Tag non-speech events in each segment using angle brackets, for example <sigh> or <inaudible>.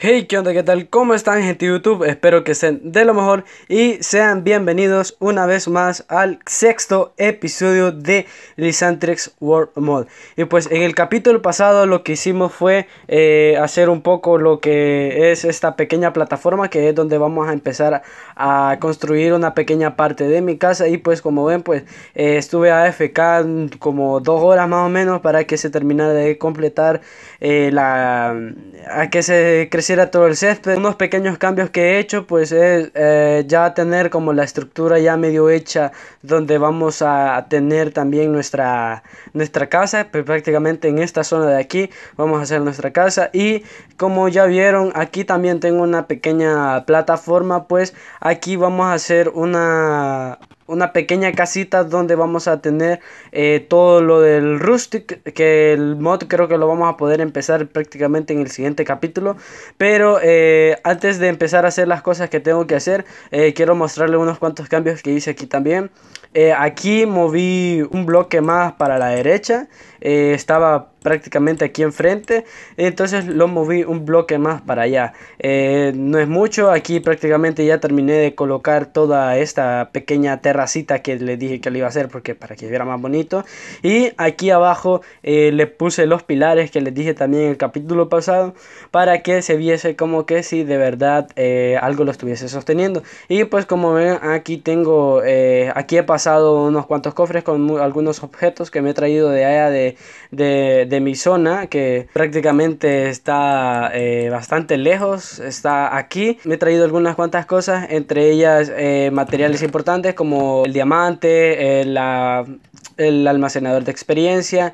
Hey, ¿qué onda? ¿Qué tal? ¿Cómo están gente de YouTube? Espero que estén de lo mejor y sean bienvenidos una vez más al sexto episodio de Lisantrix World Mode. Y pues en el capítulo pasado lo que hicimos fue eh, hacer un poco lo que es esta pequeña plataforma que es donde vamos a empezar a construir una pequeña parte de mi casa y pues como ven pues eh, a estuve AFK como dos horas más o menos para que se terminara de completar eh, la... a que se creciera todo el césped. Unos pequeños cambios que he hecho pues es eh, ya tener como la estructura ya medio hecha donde vamos a tener también nuestra, nuestra casa, pues prácticamente en esta zona de aquí vamos a hacer nuestra casa y como ya vieron aquí también tengo una pequeña plataforma pues aquí vamos a hacer una una pequeña casita donde vamos a tener eh, todo lo del Rustic, que el mod creo que lo vamos a poder empezar prácticamente en el siguiente capítulo. Pero eh, antes de empezar a hacer las cosas que tengo que hacer, eh, quiero mostrarle unos cuantos cambios que hice aquí también. Eh, aquí moví un bloque más para la derecha. Eh, estaba prácticamente aquí enfrente. Entonces lo moví un bloque más para allá. Eh, no es mucho. Aquí prácticamente ya terminé de colocar toda esta pequeña terracita que le dije que le iba a hacer. Porque para que viera más bonito. Y aquí abajo le puse los pilares que les dije también en el capítulo pasado. Para que se viese como que si de verdad algo lo estuviese sosteniendo. Y pues como ven aquí tengo... aquí he pasado unos cuantos cofres con algunos objetos que me he traído de allá de, mi zona, que prácticamente está eh, bastante lejos, está aquí. Me he traído algunas cuantas cosas, entre ellas eh, materiales importantes como el diamante, eh, el almacenador de experiencia.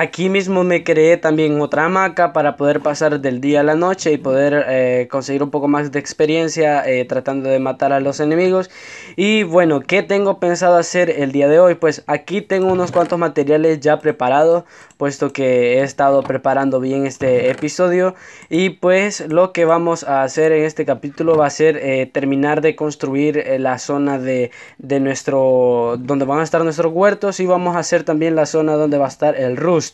Aquí mismo me creé también otra hamaca para poder pasar del día a la noche y poder eh, conseguir un poco más de experiencia eh, tratando de matar a los enemigos. Y bueno, ¿qué tengo pensado hacer el día de hoy? Pues aquí tengo unos cuantos materiales ya preparados, puesto que he estado preparando bien este episodio. Y pues lo que vamos a hacer en este capítulo va a ser eh, terminar de construir la zona de, nuestro, donde van a estar nuestros huertos y vamos a hacer también la zona donde va a estar el rush.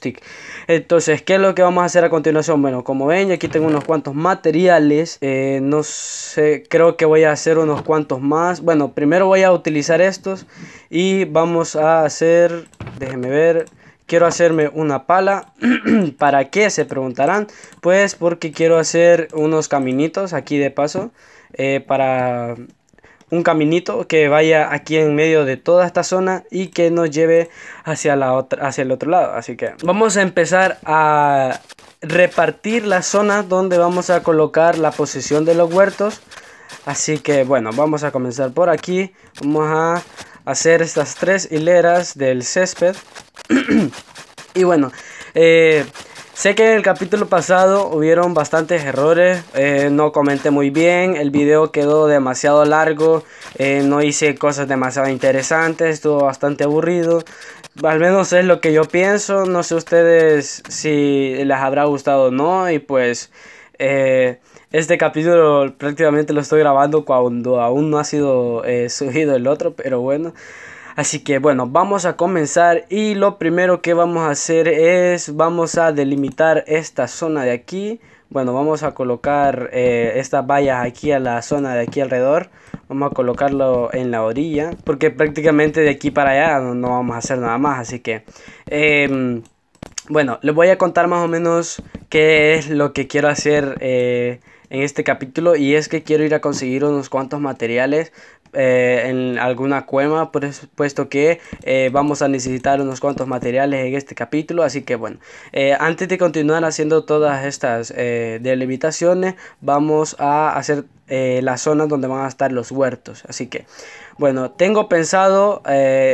Entonces, ¿qué es lo que vamos a hacer a continuación? Bueno, como ven, aquí tengo unos cuantos materiales. Eh, no sé, creo que voy a hacer unos cuantos más. Bueno, primero voy a utilizar estos y vamos a hacer, déjenme ver... Quiero hacerme una pala. <clears throat> ¿Para qué? Se preguntarán. Pues porque quiero hacer unos caminitos aquí de paso. Eh, para un caminito que vaya aquí en medio de toda esta zona y que nos lleve hacia, la otra, hacia el otro lado. Así que vamos a empezar a repartir la zona donde vamos a colocar la posición de los huertos. Así que bueno, vamos a comenzar por aquí. Vamos a hacer estas tres hileras del césped. <clears throat> y bueno, eh, Sé que en el capítulo pasado hubieron bastantes errores, eh, no comenté muy bien, el video quedó demasiado largo, eh, no hice cosas demasiado interesantes, estuvo bastante aburrido. Al menos es lo que yo pienso, no sé ustedes si les habrá gustado o no y pues... Eh, este capítulo prácticamente lo estoy grabando cuando aún no ha sido subido el otro, pero bueno, Así que bueno, vamos a comenzar y lo primero que vamos a hacer es, vamos a delimitar esta zona de aquí. Bueno, vamos a colocar eh, estas vallas aquí a la zona de aquí alrededor. Vamos a colocarlo en la orilla, porque prácticamente de aquí para allá no, vamos a hacer nada más. Así que... Em, bueno, les voy a contar más o menos qué es lo que quiero hacer eh, en este capítulo y es que quiero ir a conseguir unos cuantos materiales eh, en alguna cueva, puesto que eh, vamos a necesitar unos cuantos materiales en este capítulo. Así que bueno, eh, antes de continuar haciendo todas estas delimitaciones, vamos a hacer las zonas donde van a estar los huertos. Así que bueno, tengo pensado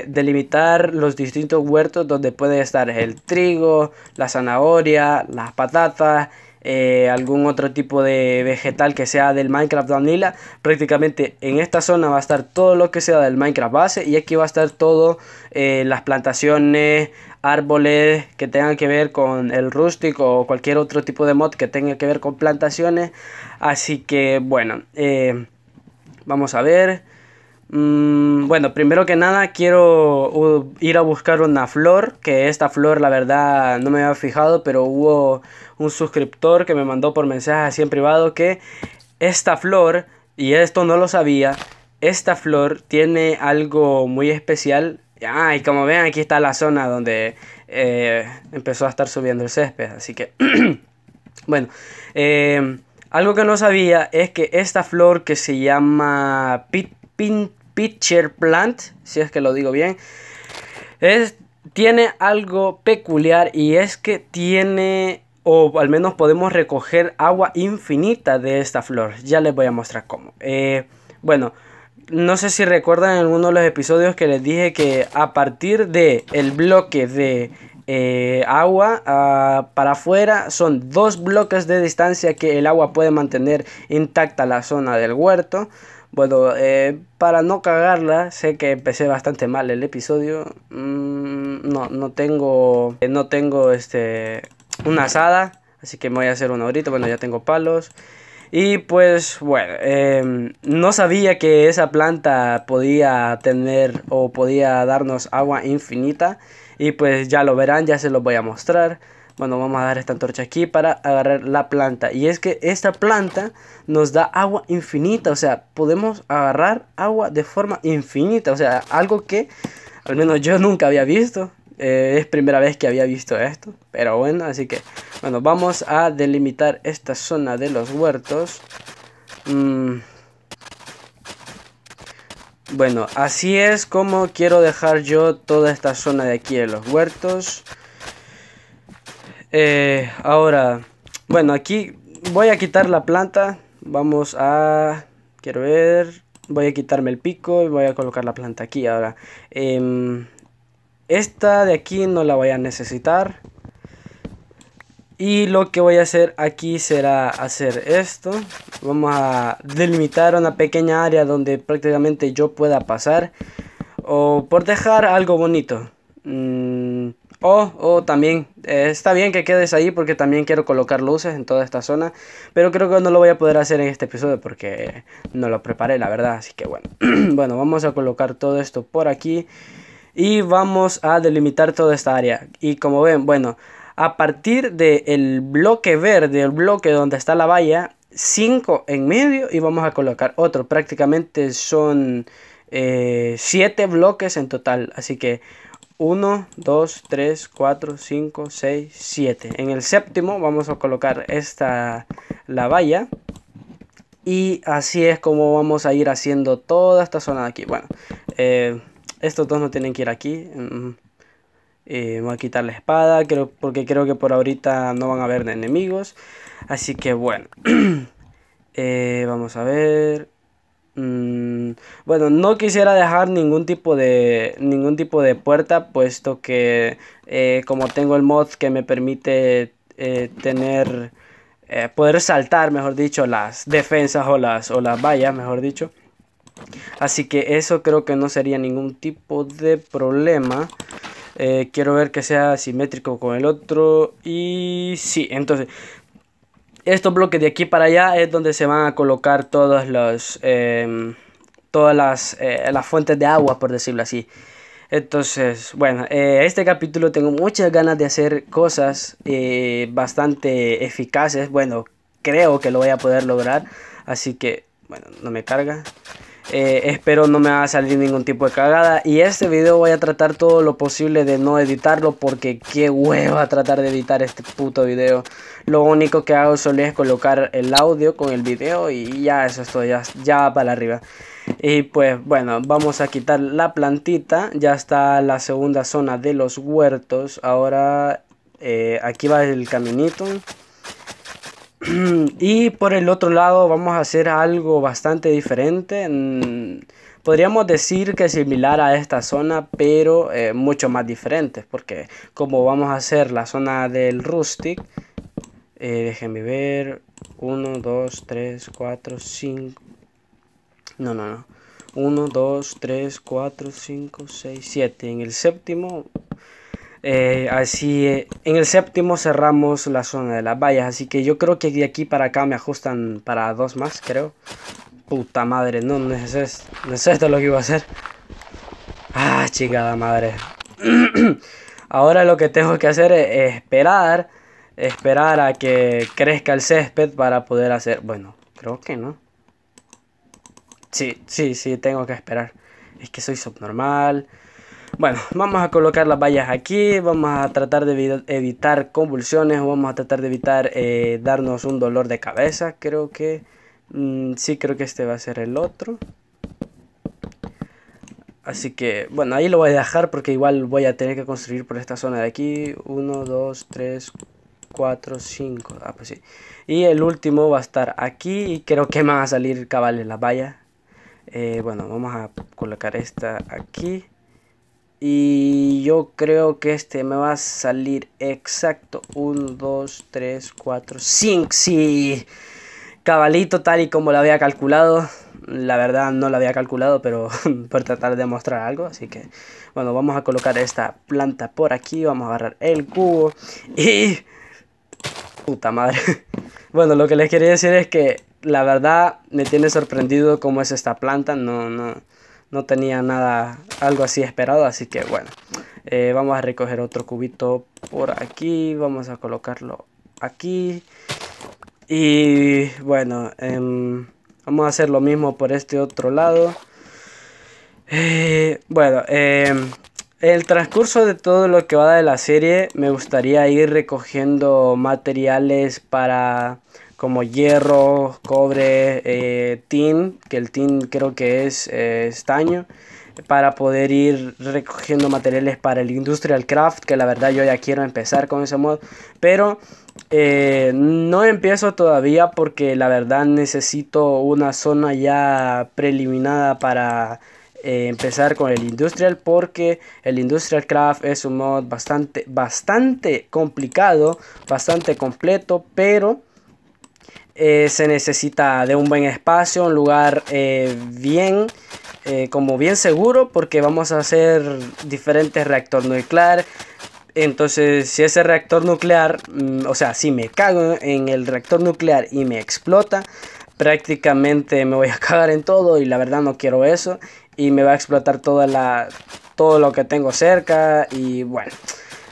delimitar los distintos huertos donde puede estar el trigo, la zanahoria, las patatas eh, algún otro tipo de vegetal que sea del Minecraft Vanilla. Prácticamente en esta zona va a estar todo lo que sea del Minecraft base y aquí va a estar todo eh, las plantaciones, árboles que tengan que ver con el rústico o cualquier otro tipo de mod que tenga que ver con plantaciones. Así que bueno, eh, vamos a ver. Mm, bueno, primero que nada quiero uh, ir a buscar una flor, que esta flor la verdad no me había fijado, pero hubo un suscriptor que me mandó por mensaje así en privado que esta flor, y esto no lo sabía, esta flor tiene algo muy especial. Ah, y como ven, aquí está la zona donde eh, empezó a estar subiendo el césped. Así que, <clears throat> bueno, eh, algo que no sabía es que esta flor que se llama pit, pitcher plant, si es que lo digo bien, es, tiene algo peculiar y es que tiene, o al menos podemos recoger agua infinita de esta flor. Ya les voy a mostrar cómo. Eh, bueno, no sé si recuerdan en de los episodios que les dije que a partir de el bloque de eh, agua ah, para afuera son dos bloques de distancia que el agua puede mantener intacta la zona del huerto. Bueno, eh, para no cagarla, sé que empecé bastante mal el episodio. Mm, no, no tengo, eh, no tengo este, una asada, así que me voy a hacer una ahorita. Bueno, ya tengo palos. Y pues bueno, em, no sabía que esa planta podía tener o podía darnos agua infinita. Y pues ya lo verán, ya se los voy a mostrar. Bueno, vamos a dar esta antorcha aquí para agarrar la planta. Y es que esta planta nos da agua infinita. O sea, podemos agarrar agua de forma infinita. O sea, algo que al menos yo nunca había visto. Eh, es primera vez que había visto esto. Pero bueno, así que... Bueno, vamos a delimitar esta zona de los huertos. Mm. Bueno, así es como quiero dejar yo toda esta zona de aquí de los huertos. Eh, ahora, bueno, aquí voy a quitar la planta. Vamos a... Quiero ver... Voy a quitarme el pico y voy a colocar la planta aquí ahora. Em, esta de aquí no la voy a necesitar. Y lo que voy a hacer aquí será hacer esto. Vamos a delimitar una pequeña área donde prácticamente yo pueda pasar. O por dejar algo bonito. Mm, o, oh, oh, también, eh, está bien que quedes ahí porque también quiero colocar luces en toda esta zona. Pero creo que no lo voy a poder hacer en este episodio porque no lo preparé, la verdad. Así que bueno, <clears throat> bueno, vamos a colocar todo esto por aquí. Y vamos a delimitar toda esta área. Y como ven, bueno, a partir del bloque verde, el bloque donde está la valla, 5 en medio y vamos a colocar otro. Prácticamente son 7 eh, bloques en total. Así que 1, 2, 3, 4, 5, 6, 7. En el séptimo vamos a colocar esta, la valla. Y así es como vamos a ir haciendo toda esta zona de aquí. Bueno, eh, estos dos no tienen que ir aquí. Mm. Eh, voy a quitar la espada creo, porque creo que por ahorita no van a haber enemigos. Así que bueno. <clears throat> Eh, vamos a ver. Mm, bueno, no quisiera dejar ningún tipo de ningún tipo de puerta, puesto que eh, como tengo el mod que me permite eh, tener eh, poder saltar, mejor dicho, las defensas o las o las vallas, mejor dicho. Así que eso creo que no sería ningún tipo de problema. quiero ver que sea simétrico con el otro y sí, entonces estos bloques de aquí para allá es donde se van a colocar todos los, em, todas eh, las, fuentes de agua, por decirlo así. Entonces, bueno, eh, este capítulo tengo muchas ganas de hacer cosas eh, bastante eficaces. Bueno, creo que lo voy a poder lograr. Así que, bueno, no me carga. Eh, espero no me va a salir ningún tipo de cagada. Y este video voy a tratar todo lo posible de no editarlo. Porque qué hueva tratar de editar este puto video. Lo único que hago solo es colocar el audio con el video. Y ya eso es todo. Ya, ya para arriba. Y pues bueno, vamos a quitar la plantita. Ya está la segunda zona de los huertos. Ahora eh, aquí va el caminito. <clears throat> y por el otro lado vamos a hacer algo bastante diferente. Mm, podríamos decir que similar a esta zona, pero eh, mucho más diferente. Porque como vamos a hacer la zona del rustic, eh, déjenme ver. 1, 2, 3, 4, 5. No, no, no. 1, 2, 3, 4, 5, 6, 7. En el séptimo eh, así eh, en el séptimo cerramos la zona de las vallas. Así que yo creo que de aquí para acá me ajustan para dos más, creo. Puta madre, no, no es esto, no es esto lo que iba a hacer. Ah, chingada madre. <clears throat> Ahora lo que tengo que hacer es esperar. Esperar a que crezca el césped para poder hacer... Bueno, creo que no. Sí, sí, sí, tengo que esperar. Es que soy subnormal. Bueno, vamos a colocar las vallas aquí, vamos a tratar de evitar convulsiones, vamos a tratar de evitar eh, darnos un dolor de cabeza, creo que... Mm, sí, creo que este va a ser el otro. Así que, bueno, ahí lo voy a dejar porque igual voy a tener que construir por esta zona de aquí. Uno, dos, tres, cuatro, cinco Ah, pues sí. Y el último va a estar aquí y creo que me van a salir cabales las vallas. Eh, bueno, vamos a colocar esta aquí. Y yo creo que este me va a salir exacto. 1, 2, 3, 4, 5. Sí. Cabalito tal y como lo había calculado. La verdad no lo había calculado, pero <laughs> por tratar de mostrar algo. Así que, bueno, vamos a colocar esta planta por aquí. Vamos a agarrar el cubo. Y... <laughs> Puta madre. <laughs> Bueno, lo que les quería decir es que la verdad me tiene sorprendido cómo es esta planta. No, no no tenía nada, algo así esperado, así que bueno. Eh, vamos a recoger otro cubito por aquí, vamos a colocarlo aquí. Y bueno, em, vamos a hacer lo mismo por este otro lado. Eh, bueno, em, el transcurso de todo lo que va de la serie me gustaría ir recogiendo materiales para como hierro, cobre, eh, tin, que el tin creo que es eh, estaño, para poder ir recogiendo materiales para el industrial craft, que la verdad yo ya quiero empezar con ese mod, pero eh, no empiezo todavía porque la verdad necesito una zona ya preliminada para empezar con el Industrial porque el Industrial Craft es un mod bastante, bastante complicado, bastante completo, pero eh, se necesita de un buen espacio, un lugar eh, bien, eh, como bien seguro, porque vamos a hacer diferentes reactor nuclear. Entonces, si ese reactor nuclear, mm, o sea, si me cago en el reactor nuclear y me explota, prácticamente me voy a <laughs> cagar en todo y la verdad no quiero eso y me va a explotar toda todo lo que tengo cerca y bueno.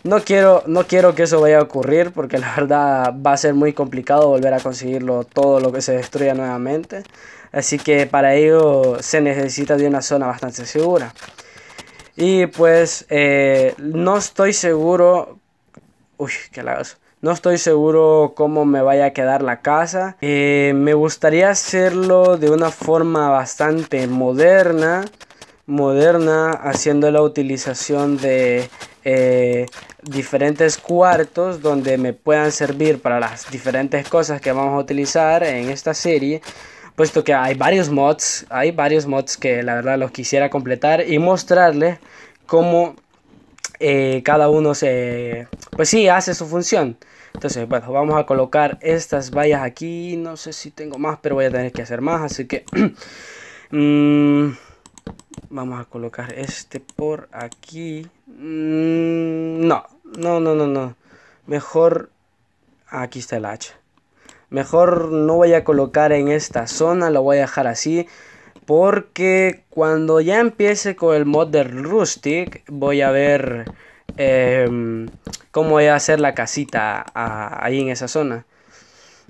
No quiero, no quiero que eso vaya a ocurrir porque la verdad va a ser muy complicado volver a conseguirlo todo lo que se destruya nuevamente. Así que para ello se necesita de una zona bastante segura. Y pues eh, no estoy seguro... Uy, qué lagazo. No estoy seguro cómo me vaya a quedar la casa. Eh, me gustaría hacerlo de una forma bastante moderna. Moderna, haciendo la utilización de eh, diferentes cuartos donde me puedan servir para las diferentes cosas que vamos a utilizar en esta serie puesto que hay varios mods, hay varios mods que la verdad los quisiera completar y mostrarles cómo eh, cada uno se, pues sí, hace su función. Entonces, bueno, vamos a colocar estas vallas aquí, no sé si tengo más, pero voy a tener que hacer más, así que <clears throat> mm, vamos a colocar este por aquí. No, no, no, no, no. Mejor... Aquí está el hacha. Mejor no voy a colocar en esta zona, lo voy a dejar así. Porque cuando ya empiece con el mod de Rustic, voy a ver cómo voy a hacer la casita ahí en esa zona.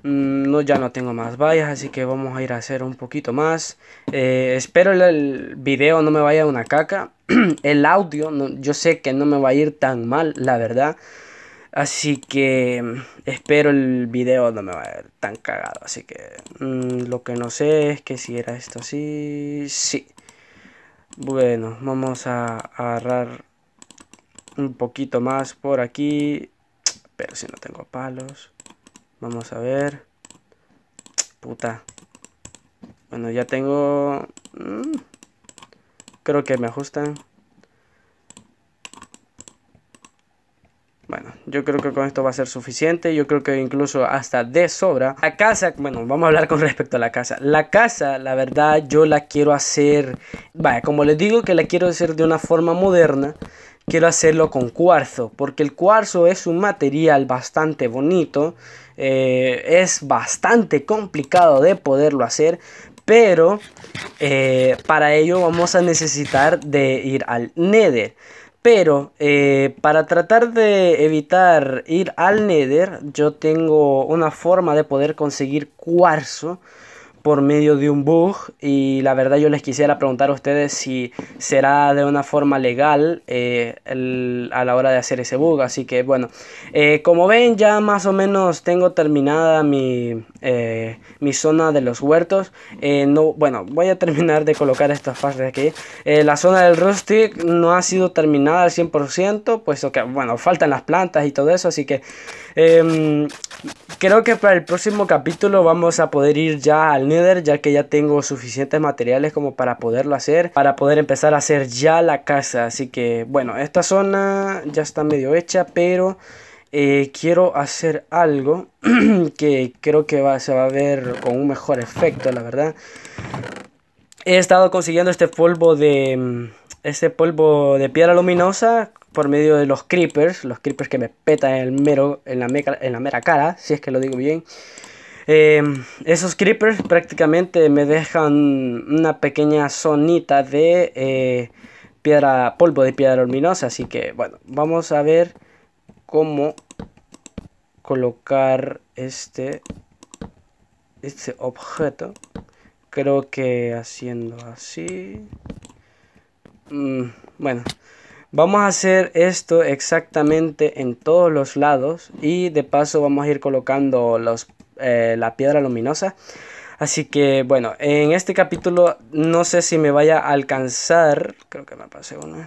Mm, no, ya no tengo más vallas, así que vamos a ir a hacer un poquito más. Eh, espero el, video no me vaya una caca. <clears throat> el audio, yo sé que no me va a ir tan mal, la verdad. Así que mm, espero el video no me va a tan cagado. Así que mm, lo que no sé es que si era esto así. Sí. Bueno, vamos a agarrar un poquito más por aquí. Pero si no tengo palos. Vamos a ver. Puta. Bueno, ya tengo... Mm, creo que me ajustan. Bueno, yo creo que con esto va a ser suficiente. Yo creo que incluso hasta de sobra. La casa, bueno, vamos a hablar con <laughs> respecto a la casa. La casa, la verdad, yo la quiero hacer... Vaya, como les digo que la quiero hacer de una forma moderna. Quiero hacerlo con cuarzo. Porque el cuarzo es un material bastante bonito eh, es bastante complicado de poderlo hacer, pero eh, para ello vamos a necesitar de ir al Nether. Pero eh, para tratar de evitar ir al Nether, yo tengo una forma de poder conseguir cuarzo por medio de un bug y la verdad yo les quisiera preguntar a ustedes si será de una forma legal eh, a la hora de hacer ese bug. Así que bueno, eh, como ven ya más o menos tengo terminada mi, eh, mi zona de los huertos. no, bueno, voy a terminar de colocar estas partes aquí. la zona del rustic no ha sido terminada al 100%, Pues que bueno, faltan las plantas y todo eso, así que... Em, Creo que para el próximo capítulo vamos a poder ir ya al Nether, ya que ya tengo suficientes materiales como para poderlo hacer, para poder empezar a hacer ya la casa. Así que, bueno, esta zona ya está medio hecha, pero eh, quiero hacer algo <clears throat> que creo que se va a ver con un mejor efecto, la verdad. He estado consiguiendo este polvo de, mm, este polvo de piedra luminosa por medio de los creepers, los creepers que me petan el mero, en, la en la mera cara, si es que lo digo bien. Em, esos creepers prácticamente me dejan una pequeña zonita de eh, piedra, polvo de piedra luminosa. Así que bueno, vamos a ver cómo colocar este, este objeto. Creo que haciendo así. Mm, bueno, Vamos a hacer esto exactamente en todos los lados y de paso vamos a ir colocando los, eh, la piedra luminosa. Así que bueno, en este capítulo no sé si me vaya a alcanzar, creo que me pasé uno,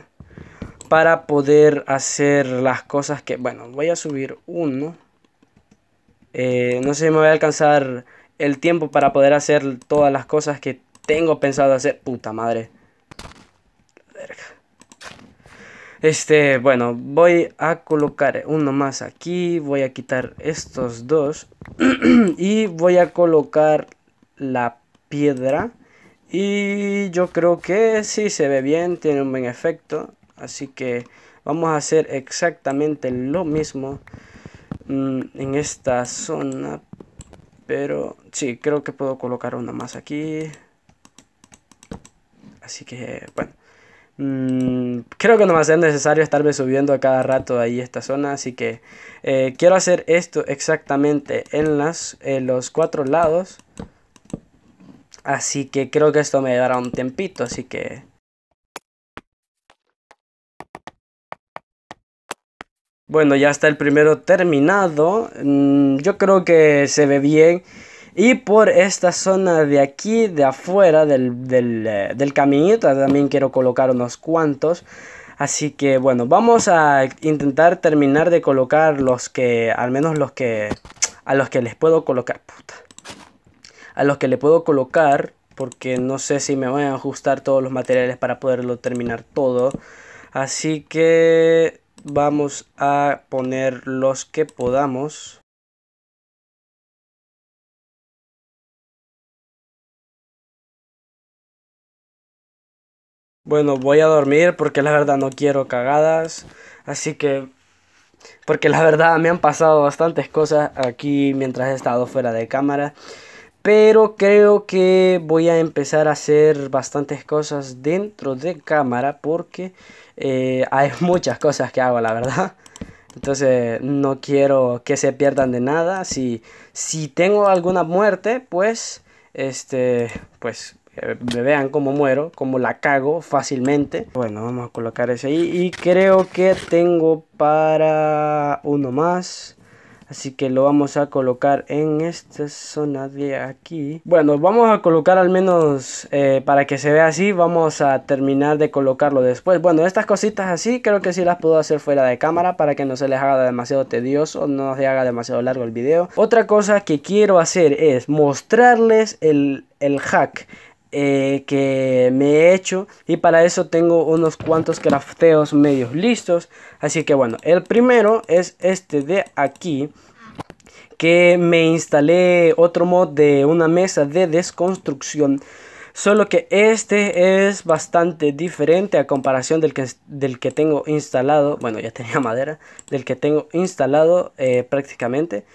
para poder hacer las cosas que, bueno, voy a subir uno. Eh, no sé si me voy a alcanzar el tiempo para poder hacer todas las cosas que tengo pensado hacer. Puta madre. Verga. Este, bueno, voy a colocar uno más aquí. Voy a quitar estos dos. <clears throat> y voy a colocar la piedra. Y yo creo que sí se ve bien, tiene un buen efecto. Así que vamos a hacer exactamente lo mismo mm, en esta zona. Pero sí, creo que puedo colocar una más aquí. Así que, bueno. Mm, creo que no va a ser necesario estarme subiendo a cada rato ahí esta zona así que eh, quiero hacer esto exactamente en las eh, los cuatro lados así que creo que esto me dará un tempito así que bueno ya está el primero terminado mm, yo creo que se ve bien y por esta zona de aquí, de afuera eh, del, caminito, también quiero colocar unos cuantos. Así que bueno, vamos a intentar terminar de colocar los que, al menos los que, a los que les puedo colocar, puta. A los que le puedo colocar, porque no sé si me van a ajustar todos los materiales para poderlo terminar todo. Así que vamos a poner los que podamos. Bueno, voy a dormir porque la verdad no quiero cagadas. Así que... Porque la verdad me han pasado bastantes cosas aquí mientras he estado fuera de cámara. Pero creo que voy a empezar a hacer bastantes cosas dentro de cámara porque eh, hay <laughs> muchas cosas que hago, la verdad. Entonces no quiero que se pierdan de nada. Si, si tengo alguna muerte, pues, este, pues vean cómo muero, cómo la cago fácilmente. Bueno, vamos a colocar ese ahí. Y creo que tengo para uno más. Así que lo vamos a colocar en esta zona de aquí. Bueno, vamos a colocar al menos eh, para que se vea así. Vamos a terminar de colocarlo después. Bueno, estas cositas así creo que sí las puedo hacer fuera de cámara para que no se les haga demasiado tedioso, no se haga demasiado largo el video. Otra cosa que quiero hacer es mostrarles el, el hack eh, que me he hecho y para eso tengo unos cuantos crafteos medios listos así que bueno el primero es este de aquí que me instalé otro mod de una mesa de desconstrucción solo que este es bastante diferente a comparación del que, del que tengo instalado bueno ya tenía <laughs> madera del que tengo instalado eh, prácticamente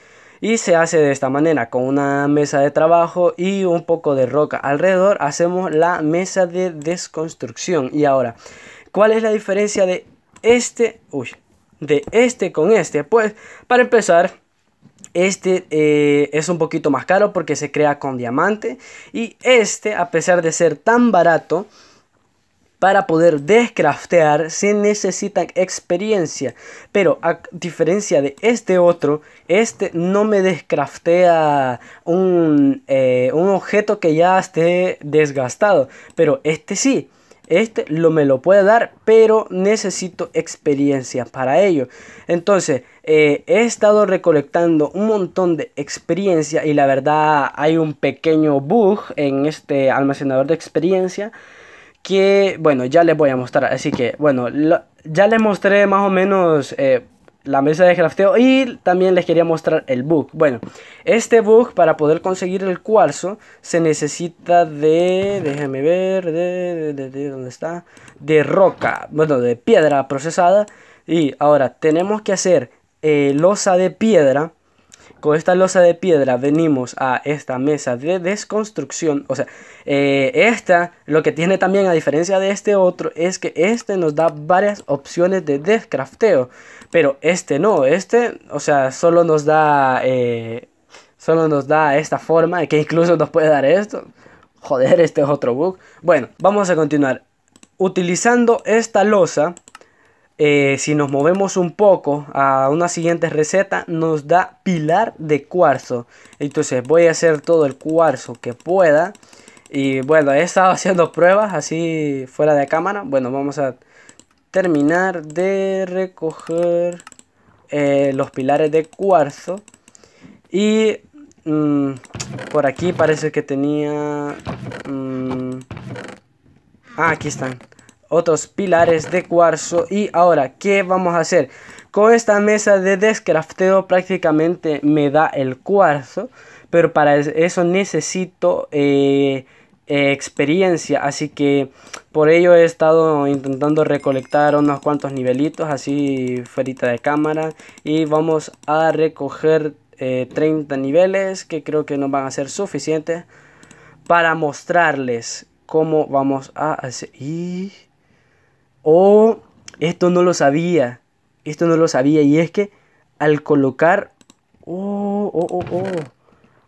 y se hace de esta manera con una mesa de trabajo y un poco de roca alrededor hacemos la mesa de desconstrucción y ahora cuál es la diferencia de este uy, de este con este pues para empezar este eh, es un poquito más caro porque se crea con diamante y este a pesar de ser tan barato para poder descraftear se necesita experiencia, pero a diferencia de este otro, este no me descraftea un, eh, un objeto que ya esté desgastado, pero este sí. Este lo me lo puede dar, pero necesito experiencia para ello. Entonces, eh, he estado recolectando un montón de experiencia y la verdad hay un pequeño bug en este almacenador de experiencia que, bueno, ya les voy a mostrar. Así que, bueno, ya les mostré más o menos eh, la mesa de crafteo y también les quería mostrar el bug. Bueno, este bug para poder conseguir el cuarzo se necesita de, déjenme ver, de, ¿dónde está? De roca, bueno, de piedra procesada. Y ahora tenemos que hacer eh, losa de piedra con esta losa de piedra venimos a esta mesa de desconstrucción. O sea, eh, esta lo que tiene también a diferencia de este otro es que este nos da varias opciones de descrafteo. Pero este no, este, o sea, solo nos da... Eh, solo nos da esta forma, que incluso nos puede dar esto. Joder, este es otro bug. Bueno, vamos a continuar. Utilizando esta losa, eh, si nos movemos un poco a una siguiente receta, nos da pilar de cuarzo. Entonces voy a hacer todo el cuarzo que pueda. Y bueno, he estado <laughs> haciendo pruebas así fuera de cámara. Bueno, vamos a terminar de recoger eh, los pilares de cuarzo. Y mm, por aquí parece que tenía... Mm, ah, aquí están otros pilares de cuarzo. Y ahora, ¿qué vamos a hacer? Con esta mesa de descrafteo prácticamente me da el cuarzo. Pero para eso necesito eh, eh, experiencia. Así que por ello he estado intentando recolectar unos cuantos nivelitos así fuera de cámara. Y vamos a recoger eh, 30 niveles que creo que no van a ser suficientes para mostrarles cómo vamos a hacer... Oh, esto no lo sabía. Esto no lo sabía. Y es que al colocar... Oh, oh, oh, oh.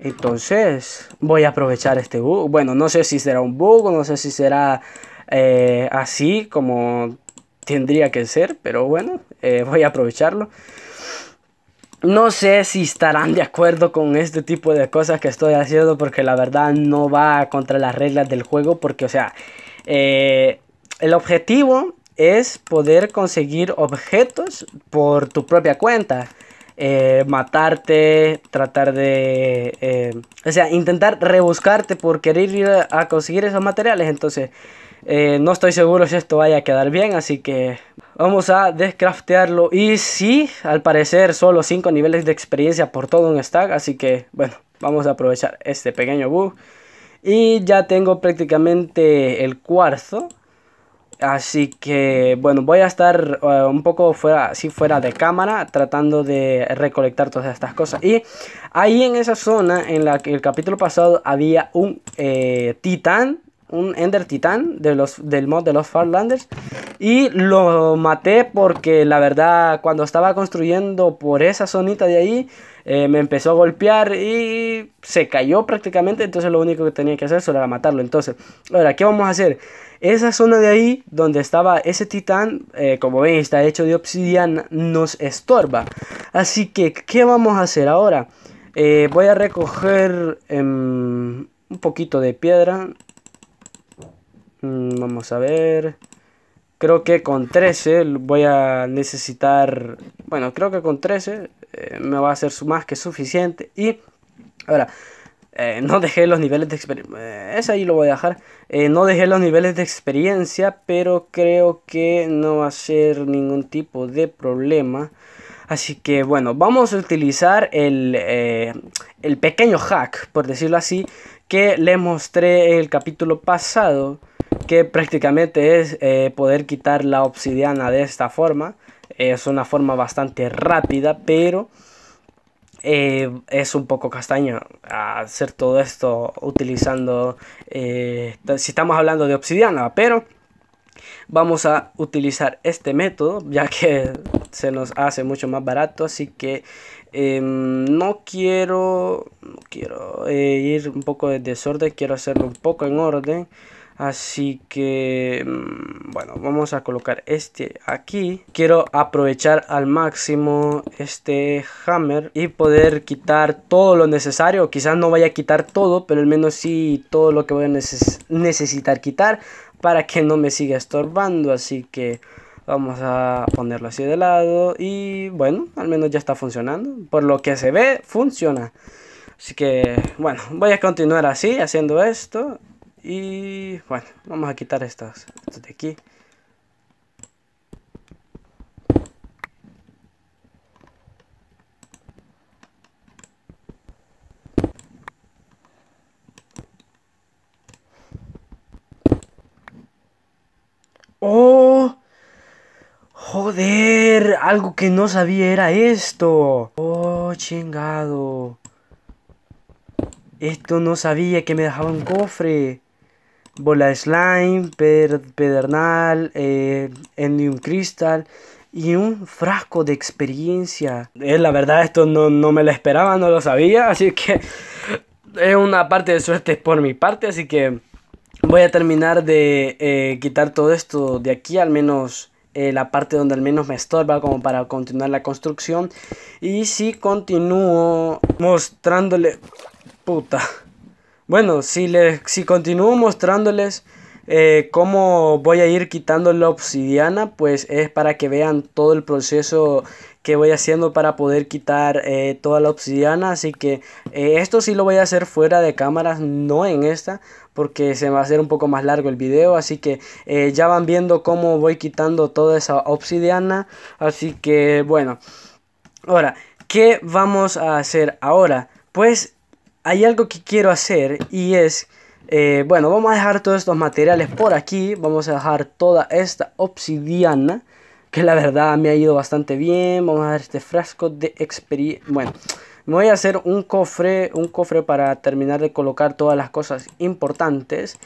Entonces, voy a aprovechar este bug. Bueno, no sé si será un bug, no sé si será eh, así como tendría que ser, pero bueno, eh, voy a aprovecharlo. No sé si estarán de acuerdo con este tipo de cosas que estoy haciendo porque la verdad no va contra las reglas del juego porque, o sea, eh, el objetivo es poder conseguir objetos por tu propia cuenta. Eh, matarte, tratar de... Eh, o sea, intentar rebuscarte por querer ir a conseguir esos materiales. Entonces, eh, no estoy seguro si esto vaya a quedar bien, así que vamos a descraftearlo. Y sí, al parecer solo 5 niveles de experiencia por todo un stack, así que bueno, vamos a aprovechar este pequeño bug. Y ya tengo prácticamente el cuarzo, Así que bueno, voy a estar eh, un poco fuera, así fuera de cámara, tratando de recolectar todas estas cosas. Y ahí en esa zona, en la que el capítulo pasado había un eh, titán, un Ender Titán de los, del mod de los Farlanders. Y lo maté porque la verdad, cuando estaba construyendo por esa zonita de ahí, eh, me empezó a golpear y se cayó prácticamente. Entonces lo único que tenía que hacer solo era matarlo. Entonces, ahora, ¿qué vamos a hacer? Esa zona de ahí donde estaba ese titán, eh, como ven está hecho de obsidiana, nos estorba. Así que, ¿qué vamos a hacer ahora? Eh, voy a recoger em, un poquito de piedra. Mm, vamos a ver. Creo que con 13 voy a necesitar... Bueno, creo que con 13 eh, me va a ser más que suficiente. Y ahora, eh, no dejé los niveles de experiencia. Eh, ahí lo voy a dejar. Eh, no dejé los niveles de experiencia, pero creo que no va a ser ningún tipo de problema. Así que bueno, vamos a utilizar el, pequeño hack, por decirlo así, que le mostré el capítulo pasado, que prácticamente es poder quitar la obsidiana de esta forma. Es una forma bastante rápida, pero eh, es un poco castaño hacer todo esto utilizando, eh, si estamos hablando de obsidiana, pero vamos a utilizar este método ya que se nos hace mucho más barato, así que em, no quiero, no quiero eh, ir un poco de desorden, quiero hacerlo un poco en orden. Así que, mm, bueno, vamos a colocar este aquí. Quiero aprovechar al máximo este hammer y poder quitar todo lo necesario. Quizás no vaya a quitar todo, pero al menos sí todo lo que voy a necesitar quitar para que no me siga estorbando. Así que vamos a ponerlo así de lado y bueno, al menos ya está funcionando. Por lo que se ve, funciona. Así que, bueno, voy a continuar así, haciendo esto. Y bueno, vamos a quitar estas, de aquí. ¡Oh! ¡Joder! Algo que no sabía era esto. ¡Oh, chingado! Esto no sabía que me dejaba un cofre. Bola Slime, Pedernal, eh, Endium Crystal y un frasco de experiencia. Es eh, la verdad, esto no, me lo esperaba, no lo sabía, así que es una parte de suerte por mi parte, así que voy a terminar de eh, quitar todo esto de aquí, al menos eh, la parte donde al menos me estorba como para continuar la construcción. Y si continúo mostrándole... Puta. Bueno, si, les, si continúo mostrándoles eh, cómo voy a ir quitando la obsidiana, pues es para que vean todo el proceso que voy haciendo para poder quitar eh, toda la obsidiana. Así que eh, esto sí lo voy a hacer fuera de cámaras, no en esta, porque se va a hacer un poco más largo el video. Así que ya van viendo cómo voy quitando toda esa obsidiana. Así que bueno. Ahora, ¿qué vamos a hacer ahora? Pues hay algo que quiero hacer y es, eh, bueno, vamos a dejar todos estos materiales por aquí, vamos a dejar toda esta obsidiana, que la verdad me ha ido bastante bien, vamos a dejar este frasco de experiencia, bueno, me voy a hacer un cofre, un cofre para terminar de colocar todas las cosas importantes,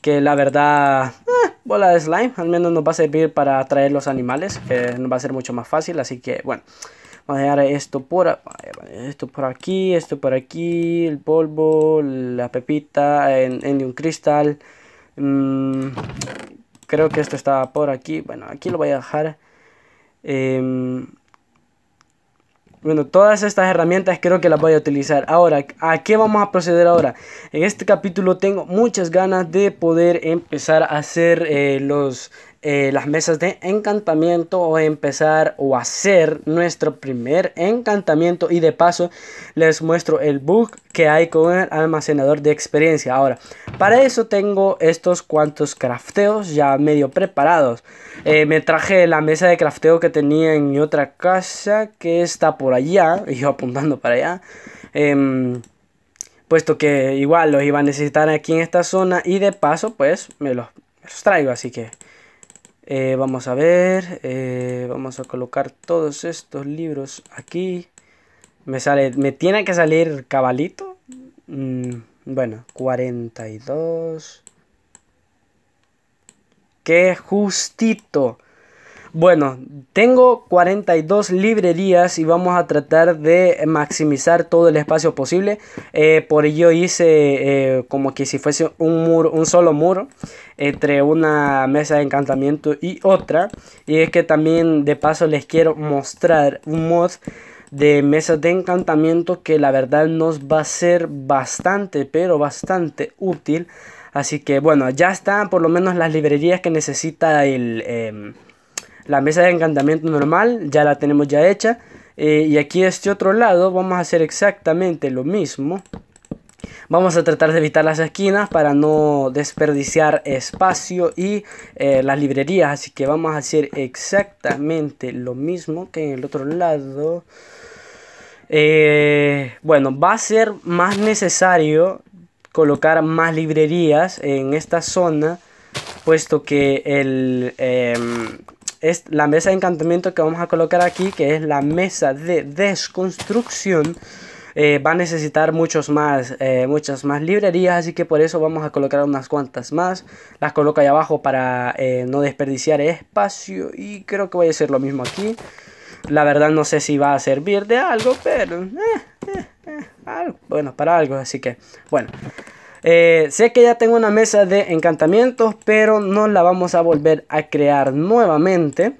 que la verdad, eh, bola de slime, al menos nos va a servir para atraer los animales, que nos va a ser mucho más fácil, así que bueno... Voy a dejar esto por, esto por aquí, esto por aquí, el polvo, la pepita en, en un cristal. Mm, creo que esto estaba por aquí. Bueno, aquí lo voy a dejar. Em, bueno, todas estas herramientas creo que las voy a utilizar. Ahora, ¿a qué vamos a proceder ahora? En este capítulo tengo muchas ganas de poder empezar a hacer eh, los eh, las mesas de encantamiento o empezar o hacer nuestro primer encantamiento y de paso les muestro el bug que hay con el almacenador de experiencia ahora para eso tengo estos cuantos crafteos ya medio preparados eh, me traje la mesa de crafteo que tenía en mi otra casa que está por allá y <laughs> yo apuntando para allá em, puesto que igual los iba a necesitar aquí en esta zona y de paso pues me los traigo así que eh, vamos a ver, eh, vamos a colocar todos estos libros aquí. Me sale, me tiene que salir cabalito. Mm, bueno, 42. Qué justito. Bueno, tengo 42 librerías y vamos a tratar de maximizar todo el espacio posible. Eh, por ello hice eh, como que si fuese un muro, un solo muro entre una mesa de encantamiento y otra. Y es que también de paso les quiero mostrar un mod de mesa de encantamiento que la verdad nos va a ser bastante, pero bastante útil. Así que bueno, ya están por lo menos las librerías que necesita el... Em, la mesa de encantamiento normal ya la tenemos ya hecha. Eh, y aquí este otro lado vamos a hacer exactamente lo mismo. Vamos a tratar de evitar las esquinas para no desperdiciar espacio y eh, las librerías. Así que vamos a hacer exactamente lo mismo que en el otro lado. Eh, bueno, va a ser más necesario colocar más librerías en esta zona. Puesto que el, em, es la mesa de encantamiento que vamos a colocar aquí, que es la mesa de desconstrucción. Eh, va a necesitar muchos más, eh, muchas más librerías, así que por eso vamos a colocar unas cuantas más. Las coloco ahí abajo para eh, no desperdiciar espacio y creo que voy a hacer lo mismo aquí. La verdad no sé si va a servir de algo, pero bueno, para algo, así que bueno. Eh, sé que ya tengo una mesa de encantamientos, pero no la vamos a volver a crear nuevamente.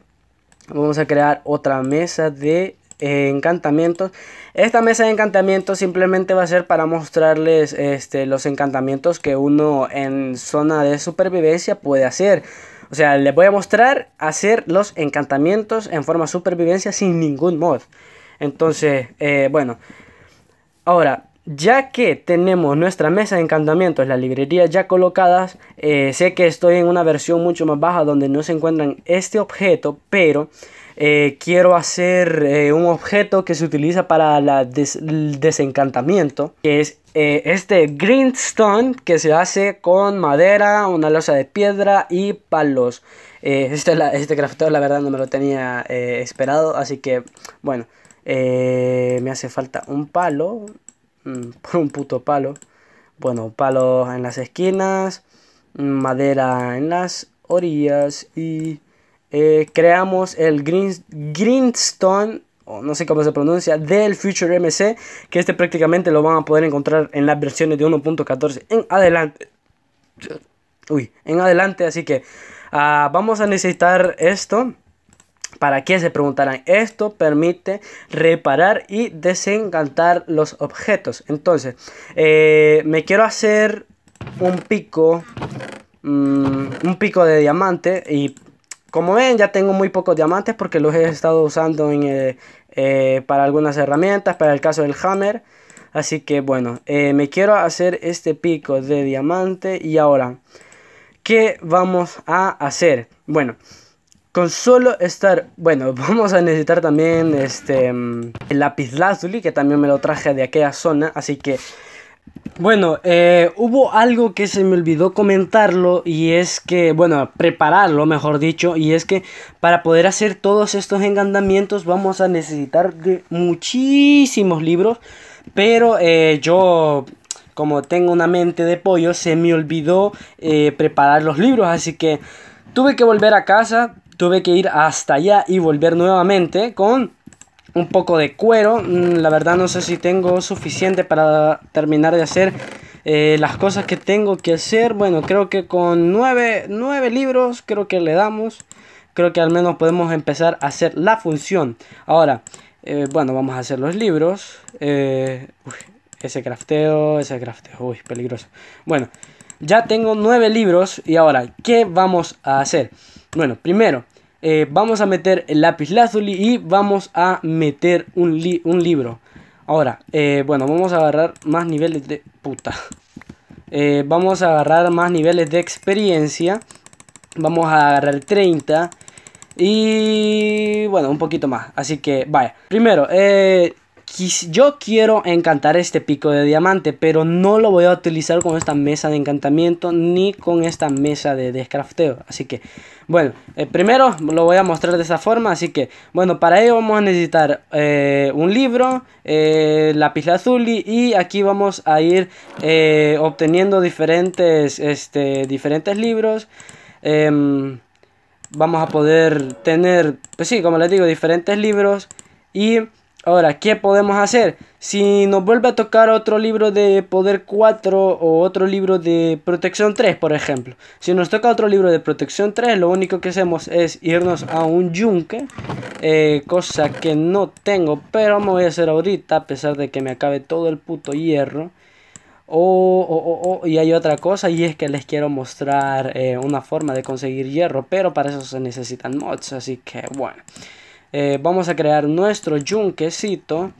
Vamos a crear otra mesa de eh, encantamientos. Esta mesa de encantamientos simplemente va a ser para mostrarles este, los encantamientos que uno en zona de supervivencia puede hacer. O sea, les voy a mostrar hacer los encantamientos en forma supervivencia sin ningún mod. Entonces, eh, bueno. Ahora, ya que tenemos nuestra mesa de encantamientos, la librería ya colocadas, eh, sé que estoy en una versión mucho más baja donde no se encuentran este objeto, pero eh, quiero hacer eh, un objeto que se utiliza para el desencantamiento, que es este greenstone que se hace con madera, una losa de piedra y palos. este, este la verdad no me lo tenía esperado, así que bueno, me hace falta un palo Mm, <laughs> por un puto palo. Bueno, palos en las esquinas, madera en las orillas y eh, creamos el green, Greenstone, o no sé cómo se pronuncia, del Future MC, que este prácticamente lo van a poder encontrar en las versiones de 1.14 en adelante. Uy, en adelante, así que ah, vamos a necesitar esto. ¿Para qué? Se preguntarán. Esto permite reparar y desencantar los objetos. Entonces, eh, me quiero hacer un pico, mm, un pico de diamante y como ven, ya tengo muy pocos diamantes porque los he estado usando eh, eh, para algunas herramientas, para el caso del hammer. Así que bueno, me quiero hacer este pico de diamante y ahora, ¿qué vamos a hacer? Bueno, con solo estar, bueno, <laughs> vamos a necesitar también este el lápiz lazuli, que también me lo traje de aquella zona, así que bueno, eh, hubo algo que se me olvidó comentarlo y es que, bueno, prepararlo, mejor dicho, y es que para poder hacer todos estos engandamientos... vamos a necesitar de muchísimos libros, pero eh, yo, como tengo una mente de pollo, se me olvidó eh, preparar los libros, así que tuve que volver a casa, tuve que ir hasta allá y volver nuevamente con un poco de cuero. Mm, la verdad no sé si tengo suficiente para terminar de hacer eh, las cosas que tengo que hacer. Bueno, creo que con nueve libros creo que le damos. Creo que al menos podemos empezar a hacer la función. Ahora, eh, bueno, vamos a hacer los libros. Eh, ese crafteo, ese crafteo, uy, peligroso. Bueno, ya tengo nueve libros y ahora, ¿qué vamos a hacer? Bueno, primero, eh, vamos a meter el lápiz lazuli y vamos a meter un, un libro. Ahora, eh, bueno, vamos a agarrar más niveles de... puta. Eh, vamos a agarrar más niveles de experiencia. Vamos a agarrar 30. Y bueno, un poquito más. Así que, vaya. Primero, yo quiero encantar este pico de diamante, pero no lo voy a utilizar con esta mesa de encantamiento ni con esta mesa de descrafteo. Así que bueno, eh, primero lo voy a mostrar de esa forma, así que, bueno, para ello vamos a necesitar eh, un libro, eh, lápiz azul y aquí vamos a ir eh, obteniendo diferentes, este, diferentes libros. Em, vamos a poder tener, pues sí, como les digo, diferentes libros y... Ahora, ¿qué podemos hacer? Si nos vuelve a tocar otro libro de Poder 4 o otro libro de Protección 3, por ejemplo. Si nos toca otro libro de Protección 3, lo único que hacemos es irnos a un yunque. Eh, cosa que no tengo, pero me voy a hacer ahorita, a pesar de que me acabe todo el puto hierro. y hay otra cosa y es que les quiero mostrar eh, una forma de conseguir hierro, pero para eso se necesitan mods, así que bueno. Eh, vamos a crear nuestro yunquecito.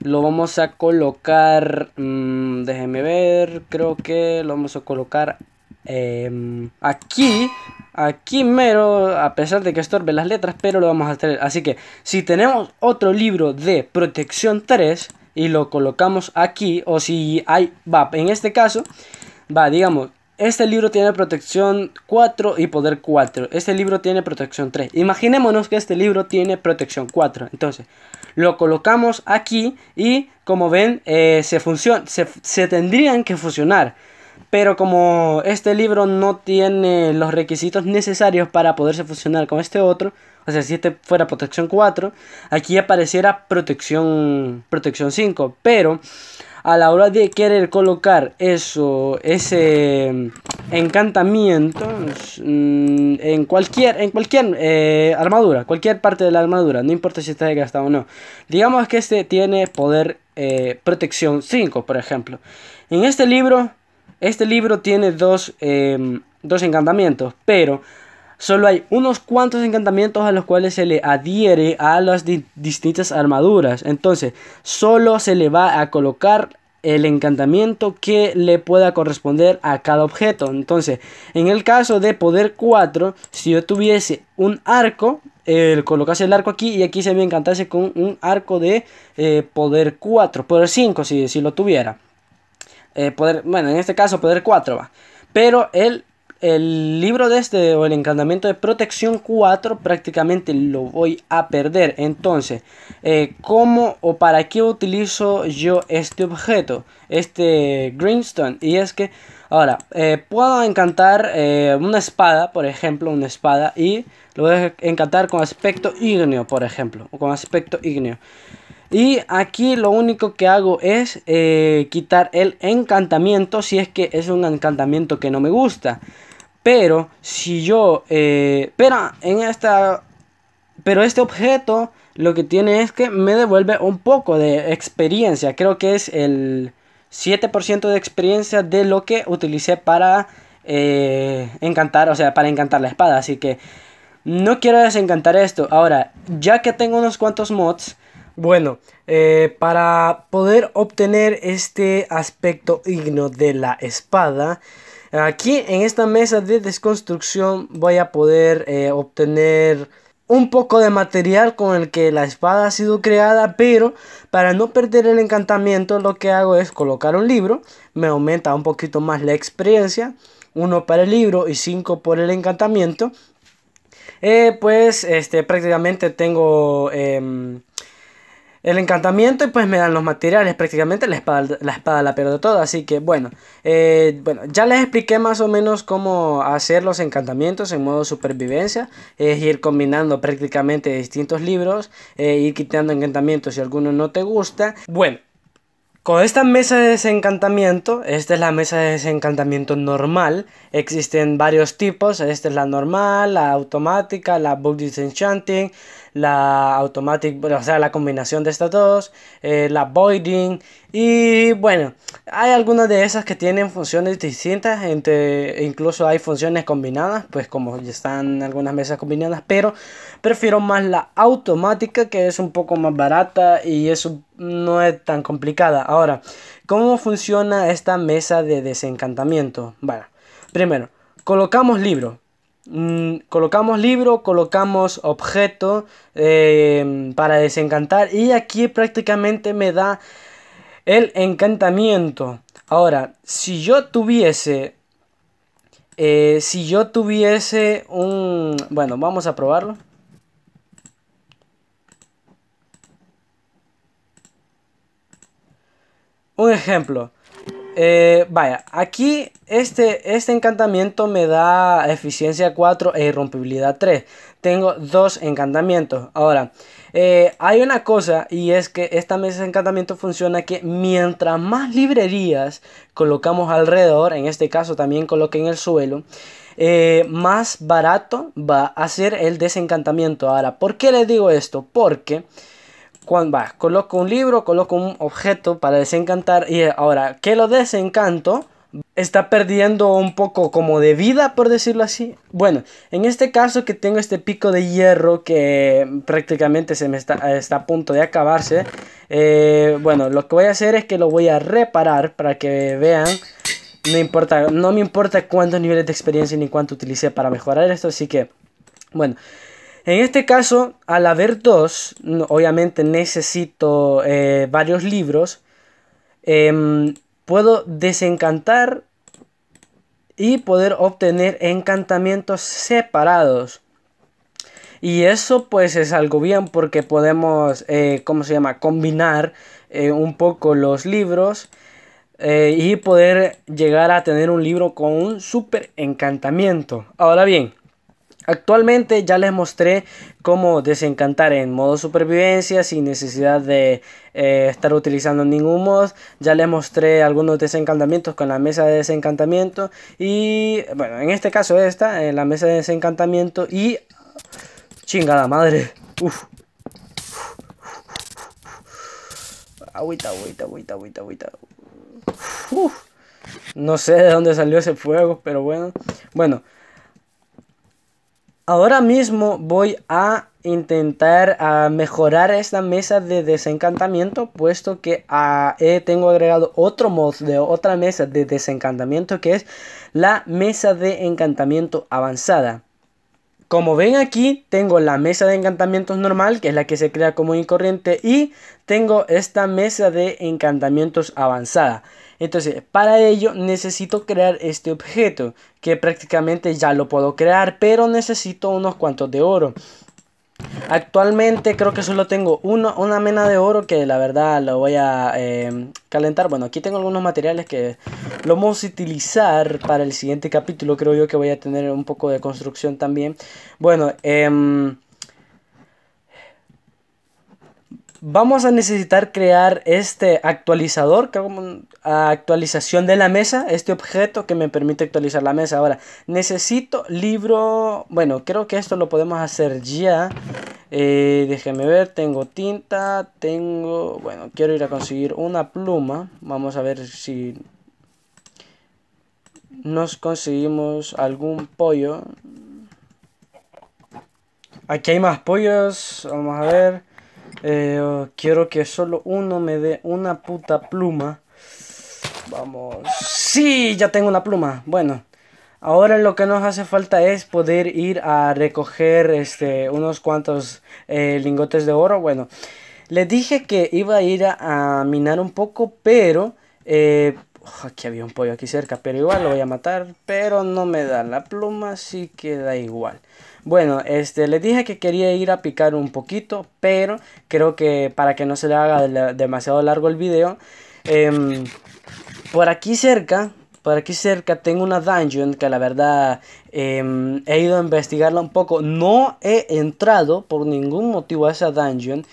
Lo vamos a colocar, mmm, déjenme ver, creo que lo vamos a colocar em, aquí aquí mero, a pesar de que estorbe las letras, pero lo vamos a hacer. Así que si tenemos otro libro de protección 3 y lo colocamos aquí, o si hay, va, en este caso, va, digamos, este libro tiene protección 4 y poder 4. Este libro tiene protección 3. Imaginémonos que este libro tiene protección 4. Entonces, lo colocamos aquí y como ven, eh, se, funciona, se, tendrían que fusionar. Pero como este libro no tiene los requisitos necesarios para poderse fusionar con este otro, o sea, si este fuera protección 4, aquí apareciera protección, protección 5. Pero a la hora de querer colocar eso, ese mm, encantamiento mm, en cualquier, en cualquier eh, armadura, cualquier parte de la armadura, no importa si está desgastado o no. Digamos que este tiene poder eh, protección 5, por ejemplo. En este libro, este libro tiene dos, em, dos encantamientos, pero Solo hay unos cuantos encantamientos a los cuales se le adhiere a las distintas armaduras. Entonces, solo se le va a colocar el encantamiento que le pueda corresponder a cada objeto. Entonces, en el caso de poder 4, si yo tuviese un arco, colocase el arco aquí y aquí se me encantase con un arco de eh, poder 4, poder 5 si, si lo tuviera. Eh, poder, bueno, en este caso poder 4 va. Pero el el libro de este o el encantamiento de protección 4 prácticamente lo voy a perder. Entonces, eh, ¿cómo o para qué utilizo yo este objeto? Este Greenstone. Y es que, ahora, eh, puedo encantar eh, una espada, por ejemplo, una espada. Y lo voy a encantar con aspecto ígneo, por ejemplo. O con aspecto ígneo. Y aquí lo único que hago es eh, quitar el encantamiento si es que es un encantamiento que no me gusta. Pero si yo... Eh, pero en esta... Pero este objeto lo que tiene es que me devuelve un poco de experiencia. Creo que es el 7% de experiencia de lo que utilicé para eh, encantar, o sea, para encantar la espada. Así que no quiero desencantar esto. Ahora, ya que tengo unos cuantos mods bueno, eh, para poder obtener este aspecto igno de la espada, aquí en esta mesa de desconstrucción voy a poder eh, obtener un poco de material con el que la espada ha sido creada, pero para no perder el encantamiento lo que hago es colocar un libro, me aumenta un poquito más la experiencia, uno para el libro y cinco por el encantamiento. Eh, pues este, prácticamente tengo... Em, el encantamiento y pues me dan los materiales, prácticamente la espada la, espada la pierdo así que bueno, eh, bueno, ya les expliqué más o menos cómo hacer los encantamientos en modo supervivencia, es ir combinando prácticamente distintos libros, eh, ir quitando encantamientos si alguno no te gusta, bueno. Con esta mesa de desencantamiento, esta es la mesa de desencantamiento normal, existen varios tipos, esta es la normal, la automática, la book disenchanting, la automatic, o sea, la combinación de estas dos, eh, la voiding y bueno, hay algunas de esas que tienen funciones distintas, incluso hay funciones combinadas, pues como ya están algunas mesas combinadas, pero prefiero más la automática que es un poco más barata y es un no es tan complicada. Ahora, ¿cómo funciona esta mesa de desencantamiento? Bueno, primero, colocamos libro. Mm, colocamos libro, colocamos objeto em, para desencantar y aquí prácticamente me da el encantamiento. Ahora, si yo tuviese... Eh, si yo tuviese un... Bueno, vamos a probarlo. Un ejemplo. Eh, vaya, aquí este, este encantamiento me da eficiencia 4 e irrompibilidad 3. Tengo dos encantamientos. Ahora, eh, hay una cosa y es que esta mesa de encantamiento funciona que mientras más librerías colocamos alrededor, en este caso también coloqué en el suelo, eh, más barato va a ser el desencantamiento. Ahora, ¿por qué les digo esto? Porque cuando coloco un libro, coloco un objeto para desencantar y eh, ahora que lo desencanto está perdiendo un poco como de vida, por decirlo así. Bueno, en este caso que tengo este pico de hierro que prácticamente se me está, a punto de acabarse, eh, bueno, lo que voy a hacer es que lo voy a reparar para que vean. No importa, no me importa cuántos niveles de experiencia ni cuánto utilicé para mejorar esto, así que, bueno, en este caso, al haber dos, obviamente necesito eh, varios libros, em, puedo desencantar y poder obtener encantamientos separados. Y eso pues es algo bien porque podemos, eh, ¿cómo se llama?, combinar eh, un poco los libros y poder llegar a tener un libro con un super encantamiento. Ahora bien, Actualmente ya les mostré cómo desencantar en modo supervivencia sin necesidad de eh, estar utilizando ningún mod. Ya les mostré algunos desencantamientos con la mesa de desencantamiento. Y bueno, en este caso esta, en eh, la mesa de desencantamiento y... Chingada madre. Agüita, agüita, agüita, agüita, agüita. No sé de dónde salió ese fuego, pero bueno. Bueno, Ahora mismo voy a intentar mejorar esta mesa de desencantamiento puesto que ah, tengo agregado otro mod de otra mesa de desencantamiento que es la mesa de encantamiento avanzada. Como ven aquí, tengo la mesa de encantamientos normal, que es la que se crea como y corriente, y tengo esta mesa de encantamientos avanzada. Entonces, para ello necesito crear este objeto, que prácticamente ya lo puedo crear, pero necesito unos cuantos de oro. Actualmente creo que solo tengo uno, una mena de oro que la verdad lo voy a em, calentar. Bueno, aquí tengo algunos materiales que lo vamos a utilizar para el siguiente capítulo. Creo yo que voy a tener un poco de construcción también. Bueno, eh, vamos a necesitar crear este actualizador, actualización de la mesa, este objeto que me permite actualizar la mesa. Ahora, necesito libro, bueno, creo que esto lo podemos hacer ya. Eh, déjenme ver, tengo tinta, tengo, bueno, quiero ir a conseguir una pluma. Vamos a ver si nos conseguimos algún pollo. Aquí hay más pollos, vamos a ver. Eh, oh, quiero que solo uno me dé una puta pluma. Vamos. Sí, ya tengo una pluma. Bueno. Ahora lo que nos hace falta es poder ir a recoger este, unos cuantos eh, lingotes de oro. Bueno, le dije que iba a ir a, minar un poco, pero... Eh, oh, aquí había un pollo aquí cerca, pero igual lo voy a matar. Pero no me da la pluma, así que da igual. Bueno, este, les dije que quería ir a picar un poquito, pero creo que para que no se le haga demasiado largo el video, em, por aquí cerca, por aquí cerca tengo una dungeon que la verdad em, he ido a investigarla un poco. No he entrado por ningún motivo a esa dungeon.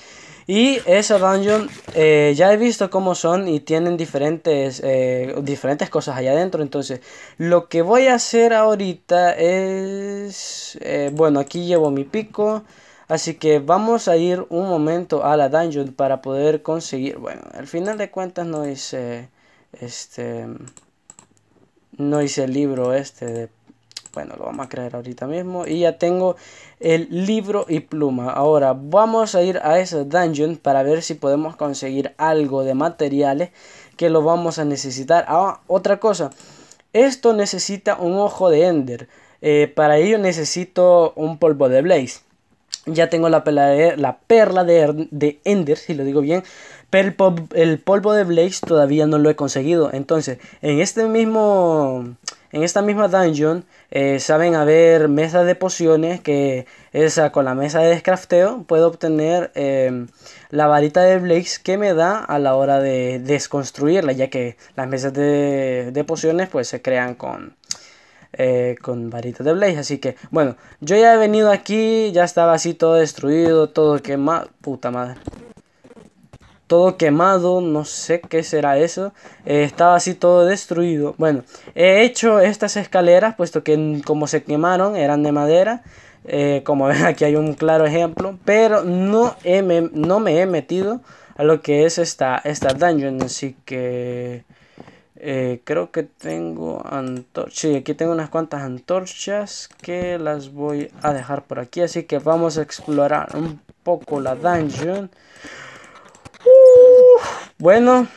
Y esa dungeon eh, ya he visto cómo son y tienen diferentes, eh, diferentes cosas allá adentro. Entonces, lo que voy a hacer ahorita es... Eh, bueno, aquí llevo mi pico. Así que vamos a ir un momento a la dungeon para poder conseguir... Bueno, al final de cuentas no hice... Este... No hice el libro este de bueno, lo vamos a crear ahorita mismo. Y ya tengo el libro y pluma. Ahora vamos a ir a ese dungeon para ver si podemos conseguir algo de materiales que lo vamos a necesitar. Ah, otra cosa. Esto necesita un ojo de Ender. Eh, para ello necesito un polvo de Blaze. Ya tengo la, perla de, la perla de, de Ender, si lo digo bien. Pero el polvo de Blaze todavía no lo he conseguido. Entonces, en este mismo en esta misma dungeon eh, saben haber mesas de pociones que esa con la mesa de descrafteo puedo obtener em, la varita de Blaze que me da a la hora de desconstruirla, ya que las mesas de, pociones pues se crean con, eh, con varitas de Blaze. Así que, bueno, yo ya he venido aquí, ya estaba así todo destruido, todo quemado. Puta madre todo quemado, no sé qué será eso. Eh, estaba así todo destruido. Bueno, he hecho estas escaleras, puesto que como se quemaron, eran de madera. Eh, como <laughs> ven aquí hay un claro ejemplo. Pero no, no me he metido a lo que es esta, esta dungeon. Así que eh, creo que tengo antorchas. Sí, aquí tengo unas cuantas antorchas que las voy a dejar por aquí. Así que vamos a explorar un poco la dungeon bueno,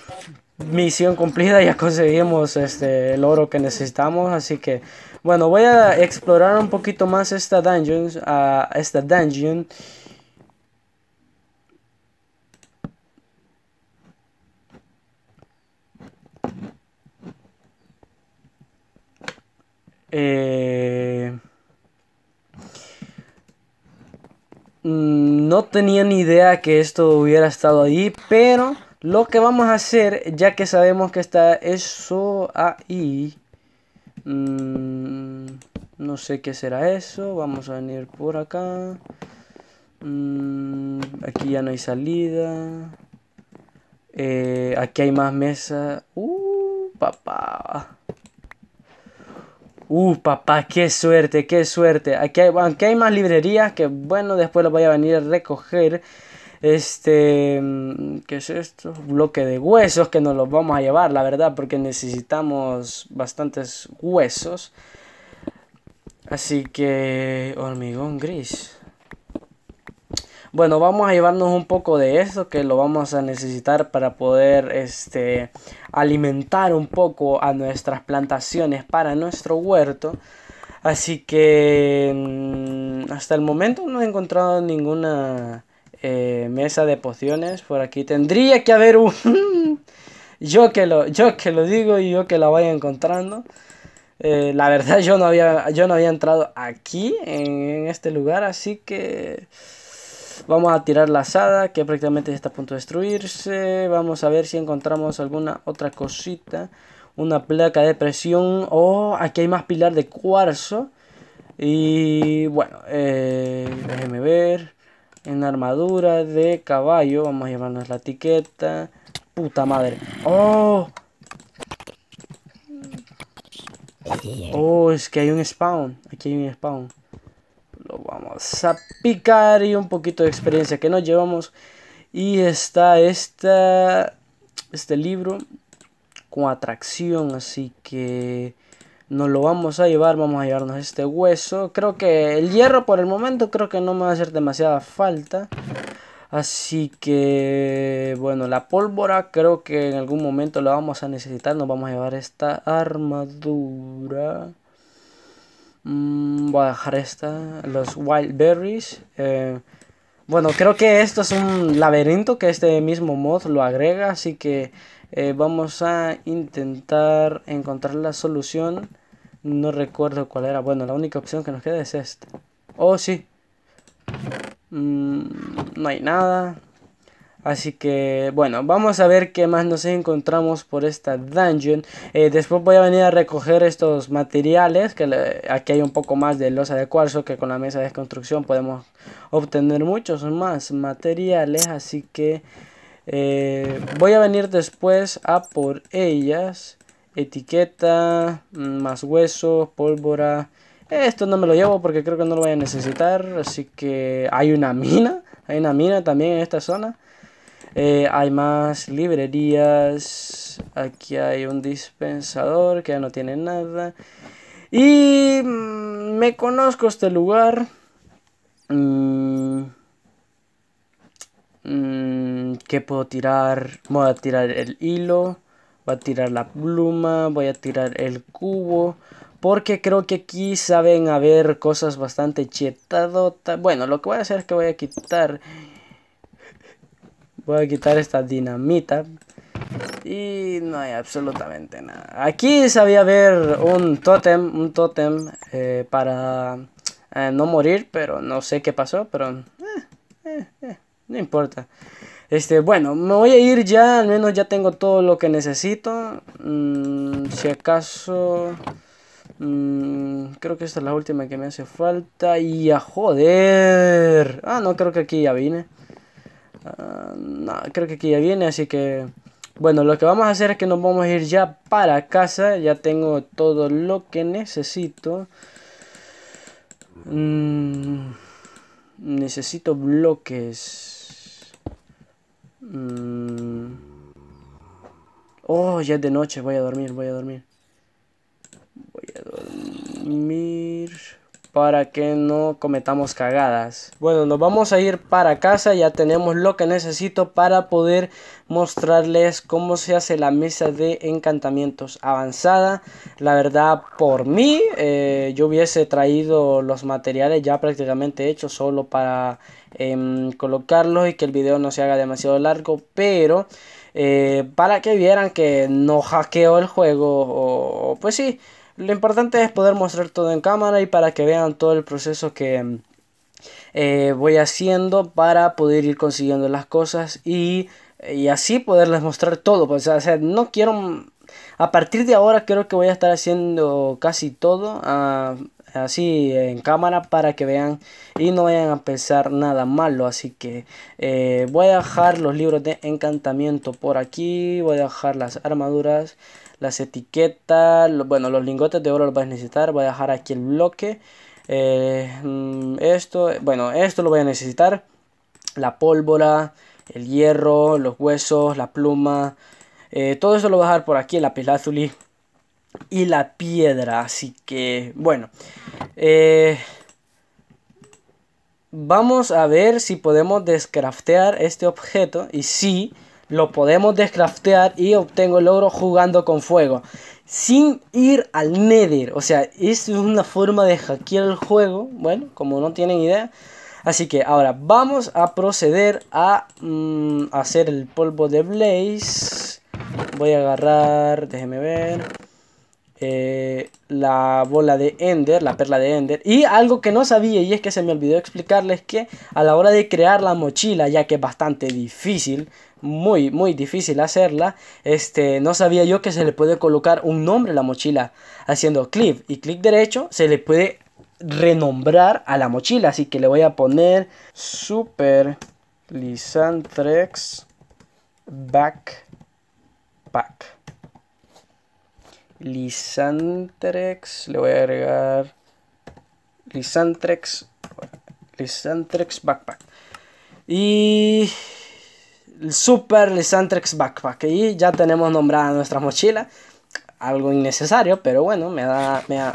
misión cumplida, ya conseguimos este, el oro que necesitamos, así que... Bueno, voy a explorar un poquito más esta dungeon, esta dungeon. Eh... Mm, no tenía ni idea que esto hubiera estado ahí, pero lo que vamos a hacer, ya que sabemos que está eso ahí, mm, no sé qué será eso, vamos a venir por acá, mm, aquí ya no hay salida, eh, aquí hay más mesa, uh, papá, Uh, papá, qué suerte, qué suerte. Aquí hay, aunque hay más librerías que, bueno, después lo voy a venir a recoger. Este, mm, ¿qué es esto? Bloque de huesos que nos los vamos a llevar, la verdad, porque necesitamos bastantes huesos. Así que, hormigón gris. Bueno, vamos a llevarnos un poco de eso que lo vamos a necesitar para poder este, alimentar un poco a nuestras plantaciones para nuestro huerto. Así que mm, hasta el momento no he encontrado ninguna eh, mesa de pociones por aquí. Tendría que haber un... <laughs> yo, que lo, yo que lo digo y yo que la vaya encontrando. Eh, la verdad yo no había, yo no había entrado aquí en este lugar, así que... Vamos a tirar la asada que prácticamente está a punto de destruirse. Vamos a ver si encontramos alguna otra cosita. Una placa de presión. Oh, aquí hay más pilar de cuarzo. Y bueno, déjenme eh, déjeme ver. En armadura de caballo. Vamos a llevarnos la etiqueta. Puta madre. Oh. Oh, es que hay un spawn. Aquí hay un spawn lo vamos a picar y un poquito de experiencia que nos llevamos. Y está esta, este libro con atracción, así que nos lo vamos a llevar, vamos a llevarnos este hueso. Creo que el hierro por el momento creo que no me va a hacer demasiada falta. Así que, bueno, la pólvora creo que en algún momento la vamos a necesitar. Nos vamos a llevar esta armadura voy mm, a dejar esta. Los Wild Berries. Eh, bueno, creo que esto es un laberinto que este mismo mod lo agrega. Así que eh, vamos a intentar encontrar la solución. No recuerdo cuál era. Bueno, la única opción que nos queda es esta. Oh, sí. Mm, no hay nada. Así que bueno, vamos a ver qué más nos encontramos por esta dungeon. Eh, después voy a venir a recoger estos materiales, que aquí hay un poco más de losa de cuarzo, que con la mesa de construcción podemos obtener muchos más materiales. Así que eh, voy a venir después a por ellas. Etiqueta, mm, más huesos, pólvora. Esto no me lo llevo porque creo que no lo voy a necesitar. Así que hay una mina, hay una mina también en esta zona. Eh, hay más librerías. Aquí hay un dispensador que ya no tiene nada. Y mm, me conozco este lugar. que mm, mm, ¿Qué puedo tirar? Voy a tirar el hilo. Voy a tirar la pluma. Voy a tirar el cubo. Porque creo que aquí saben haber cosas bastante chetadotas. Bueno, lo que voy a hacer es que voy a quitar Voy a quitar esta dinamita. Y no hay absolutamente nada. Aquí sabía haber un tótem, un tótem eh, para eh, no morir, pero no sé qué pasó, pero eh, no importa. Este, bueno, me voy a ir ya, al menos ya tengo todo lo que necesito. Mm, si acaso... Mm, creo que esta es la última que me hace falta. Y a joder. Ah, no, creo que aquí ya vine. Ah, no, creo que aquí ya viene, así que... Bueno, lo que vamos a hacer es que nos vamos a ir ya para casa. Ya tengo todo lo que necesito. Mm, necesito bloques. Mm. Oh, ya es de noche. Voy a dormir, voy a dormir. Voy a dormir para que no cometamos cagadas. Bueno, nos vamos a ir para casa, ya tenemos lo que necesito para poder mostrarles cómo se hace la mesa de encantamientos avanzada. La verdad, por mí, eh, yo hubiese traído los materiales ya prácticamente hechos solo para em, colocarlos y que el video no se haga demasiado largo, pero... Eh, para que vieran que no hackeo el juego, o, pues sí, lo importante es poder mostrar todo en cámara y para que vean todo el proceso que eh, voy haciendo para poder ir consiguiendo las cosas y, así poderles mostrar todo. Pues, no quiero... A partir de ahora creo que voy a estar haciendo casi todo. Ah, así en cámara para que vean y no vayan a pensar nada malo así que eh, voy a dejar los libros de encantamiento por aquí voy a dejar las armaduras las etiquetas, bueno, los lingotes de oro los vas a necesitar, voy a dejar aquí el bloque, eh, mm, esto, bueno, esto lo voy a necesitar, la pólvora, el hierro, los huesos, la pluma, eh, todo eso lo voy a dejar por aquí, la pilázuli y la piedra, así que, bueno, eh, Vamos a ver si podemos descraftear este objeto y si lo podemos descraftear y obtengo el logro jugando con fuego. Sin ir al Nether. O sea, es una forma de hackear el juego. Bueno, como no tienen idea. Así que ahora vamos a proceder a mm, hacer el polvo de Blaze. Voy a agarrar, déjenme ver, eh, la bola de Ender, la perla de Ender. Y algo que no sabía y es que se me olvidó explicarles que a la hora de crear la mochila, ya que es bastante difícil, muy, muy difícil hacerla, este, no sabía yo que se le puede colocar un nombre a la mochila. Haciendo clic y clic derecho se le puede renombrar a la mochila. Así que le voy a poner Super Lisantrex Backpack. Lisantrex, le voy a agregar Lisantrex, Lisantrex Backpack. Y Super Lysantrex Backpack. Y ya tenemos nombrada nuestra mochila. Algo innecesario, pero bueno, me,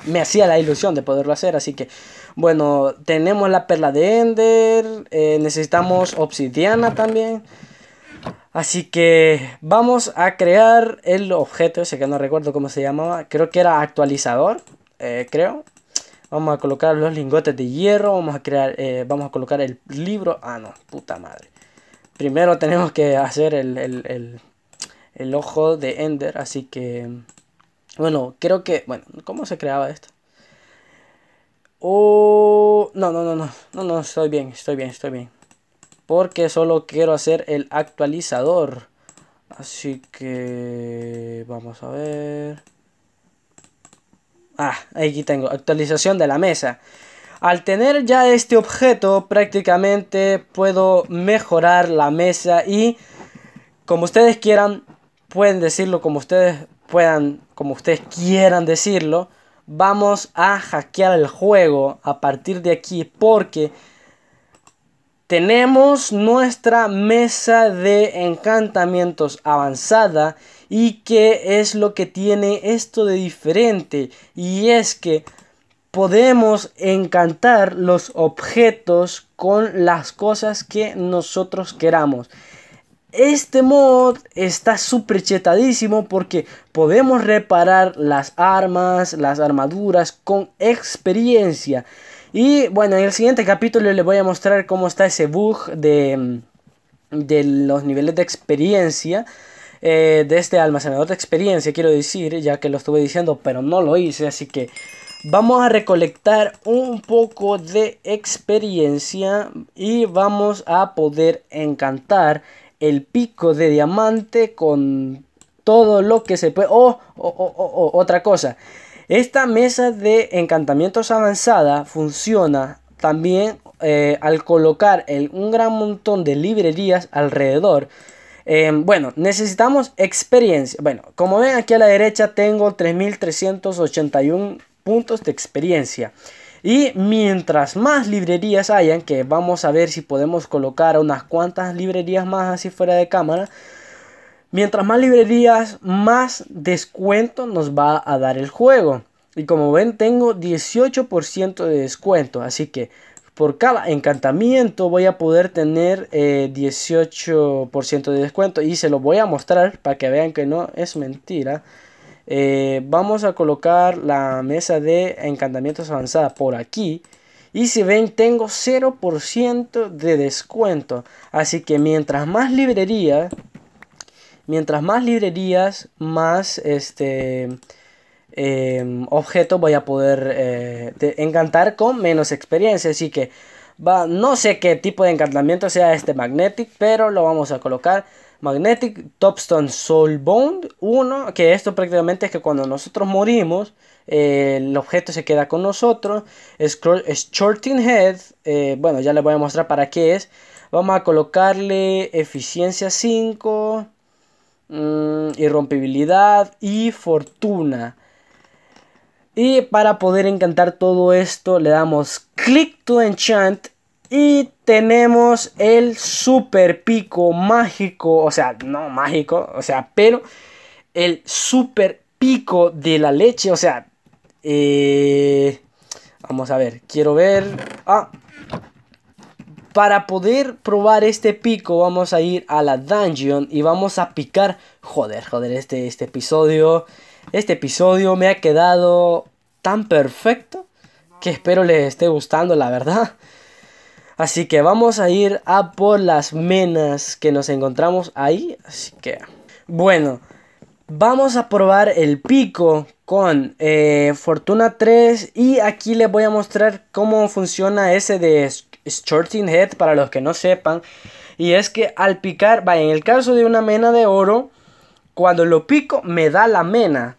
me hacía la ilusión de poderlo hacer. Así que, bueno, tenemos la perla de Ender. Eh, necesitamos obsidiana también. Así que vamos a crear el objeto, ese que no recuerdo cómo se llamaba. Creo que era actualizador, eh, creo. Vamos a colocar los lingotes de hierro, vamos a crear, eh, vamos a colocar el libro. Ah, no, puta madre primero tenemos que hacer el, el, el, ojo de Ender. Así que, bueno, creo que, bueno, ¿cómo se creaba esto? Oh, no, no, no, no, no, no, estoy bien, estoy bien, estoy bien. Porque solo quiero hacer el actualizador. Así que, vamos a ver. Ah, aquí tengo, actualización de la mesa. Al tener ya este objeto prácticamente puedo mejorar la mesa y como ustedes quieran, pueden decirlo como ustedes puedan, como ustedes quieran decirlo. Vamos a hackear el juego a partir de aquí porque tenemos nuestra mesa de encantamientos avanzada y que es lo que tiene esto de diferente y es que podemos encantar los objetos con las cosas que nosotros queramos. Este mod está súper chetadísimo porque podemos reparar las armas, las armaduras con experiencia. Y bueno, en el siguiente capítulo les voy a mostrar cómo está ese bug de, de los niveles de experiencia. Eh, de este almacenador de experiencia, quiero decir, ya que lo estuve diciendo, pero no lo hice, así que vamos a recolectar un poco de experiencia y vamos a poder encantar el pico de diamante con todo lo que se puede. o oh, oh, oh, otra cosa. Esta mesa de encantamientos avanzada funciona también eh, al colocar un gran montón de librerías alrededor. Em, bueno, necesitamos experiencia. Bueno, como ven aquí a la derecha tengo 3.381 puntos de experiencia. Y mientras más librerías hayan, que vamos a ver si podemos colocar unas cuantas librerías más así fuera de cámara, mientras más librerías, más descuento nos va a dar el juego. Y como ven, tengo 18% de descuento, así que por cada encantamiento voy a poder tener 18% eh, de descuento y se lo voy a mostrar para que vean que no es mentira. Eh, vamos a colocar la mesa de encantamientos avanzada por aquí. Y si ven, tengo 0% de descuento. Así que mientras más librerías mientras más librerías, más este eh, objetos voy a poder eh, encantar con menos experiencia. Así que no sé qué tipo de encantamiento sea este Magnetic, pero lo vamos a colocar. Magnetic Topstone bond 1, que esto prácticamente es que cuando nosotros morimos, eh, el objeto se queda con nosotros. Scroll, shorting Head, eh, bueno, ya les voy a mostrar para qué es. Vamos a colocarle eficiencia 5, mm, irrompibilidad y fortuna. Y para poder encantar todo esto, le damos click to enchant y tenemos el super pico mágico, o sea, no mágico, o sea, pero el super pico de la leche, o sea, eh, vamos a ver, quiero ver... Ah, para poder probar este pico vamos a ir a la dungeon y vamos a picar... Joder, joder, este, este episodio... Este episodio me ha quedado tan perfecto que espero les esté gustando, la verdad. Así que vamos a ir a por las menas que nos encontramos ahí. Así que, bueno, vamos a probar el pico con eh, Fortuna 3 y aquí les voy a mostrar cómo funciona ese de Shorting Head para los que no sepan. Y es que al picar, va, en el caso de una mena de oro, cuando lo pico me da la mena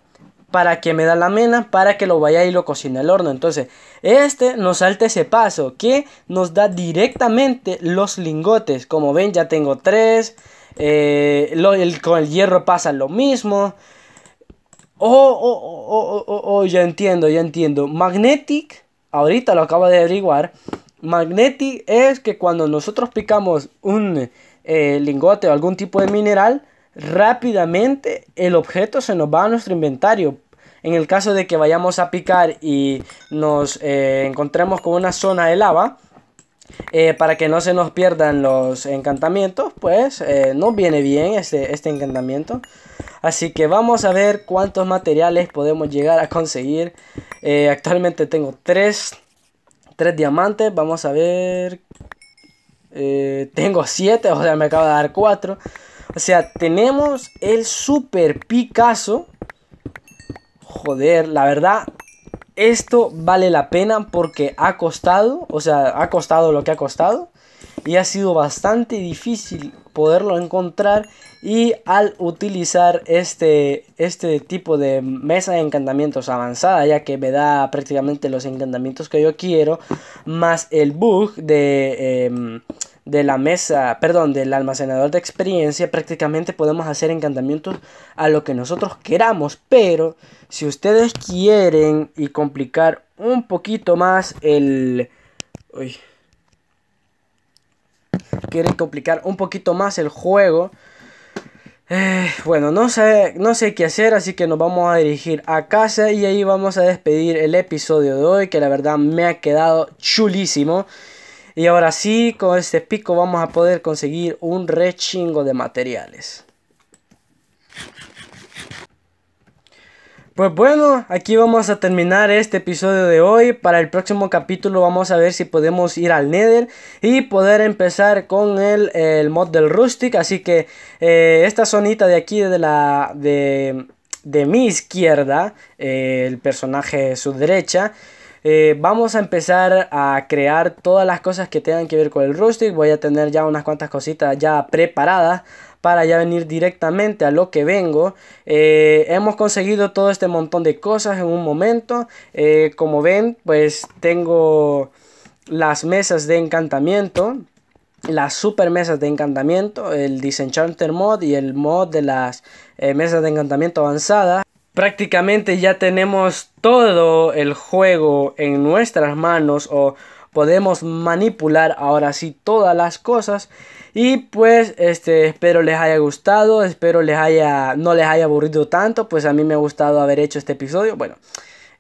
para que me da la mena, para que lo vaya y lo cocine al horno. Entonces, este nos salta ese paso que nos da directamente los lingotes. Como ven, ya tengo tres. con el hierro pasa lo mismo. Oh, oh, oh, oh, ya entiendo, ya entiendo. Magnetic, ahorita lo acabo de averiguar. Magnetic es que cuando nosotros picamos un lingote o algún tipo de mineral, rápidamente el objeto se nos va a nuestro inventario. En el caso de que vayamos a picar y nos eh, encontremos con una zona de lava, eh, para que no se nos pierdan los encantamientos, pues eh, nos viene bien este, este, encantamiento. Así que vamos a ver cuántos materiales podemos llegar a conseguir. actualmente tengo tres, tres diamantes, vamos a ver... tengo siete, <laughs> o sea, me acaba de dar cuatro. O sea, tenemos el Super Picasso. Joder, la verdad, esto vale la pena porque ha costado, o sea, ha costado lo que ha costado. Y ha sido bastante difícil poderlo encontrar. Y al utilizar este, este tipo de mesa de encantamientos avanzada, ya que me da prácticamente los encantamientos que yo quiero, más el bug de... Em, de la mesa, perdón, del almacenador de experiencia, prácticamente podemos hacer encantamientos a lo que nosotros queramos, pero si ustedes quieren y complicar un poquito más el... Uy, quieren complicar un poquito más el juego, eh, bueno, no sé, no sé qué hacer, así que nos vamos a dirigir a casa y ahí vamos a despedir el episodio de hoy, que la verdad me ha quedado chulísimo. Y ahora sí, con este pico vamos a poder conseguir un re chingo de materiales. Pues bueno, aquí vamos a terminar este episodio de hoy. Para el próximo capítulo vamos a ver si podemos ir al Nether y poder empezar con el, el mod del Rustic. Así que eh, esta zonita de aquí de la de, mi izquierda, eh, el personaje su derecha. Eh, vamos a empezar a crear todas las cosas que tengan que ver con el Rustic. Voy a tener ya unas cuantas cositas ya preparadas para ya venir directamente a lo que vengo. Eh, hemos conseguido todo este montón de cosas en un momento. Eh, como ven, pues tengo las mesas de encantamiento. Las super mesas de encantamiento, el Disenchanter mod y el mod de las mesas de encantamiento avanzadas prácticamente ya tenemos todo el juego en nuestras manos o podemos manipular ahora sí todas las cosas y pues este espero les haya gustado espero les haya no les haya aburrido tanto pues a mí me ha gustado haber hecho este episodio bueno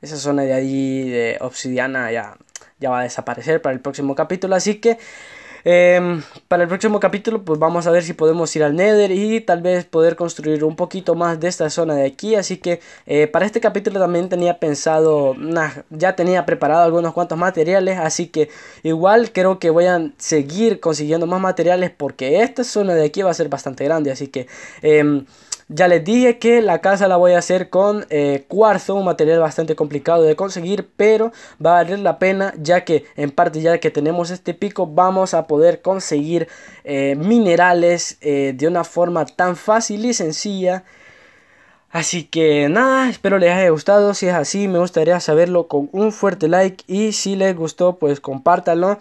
esa zona de allí de obsidiana ya ya va a desaparecer para el próximo capítulo así que Em, para el próximo capítulo pues vamos a ver si podemos ir al Nether y tal vez poder construir un poquito más de esta zona de aquí. Así que eh, para este capítulo también tenía pensado, ya tenía preparado algunos cuantos materiales. Así que igual creo que voy a seguir consiguiendo más materiales porque esta zona de aquí va a ser bastante grande. Así que... Em, ya les dije que la casa la voy a hacer con eh, cuarzo, un material bastante complicado de conseguir, pero va a valer la pena ya que en parte ya que tenemos este pico vamos a poder conseguir eh, minerales eh, de una forma tan fácil y sencilla. Así que nada, espero les haya gustado, si es así me gustaría saberlo con un fuerte like y si les gustó pues compártanlo.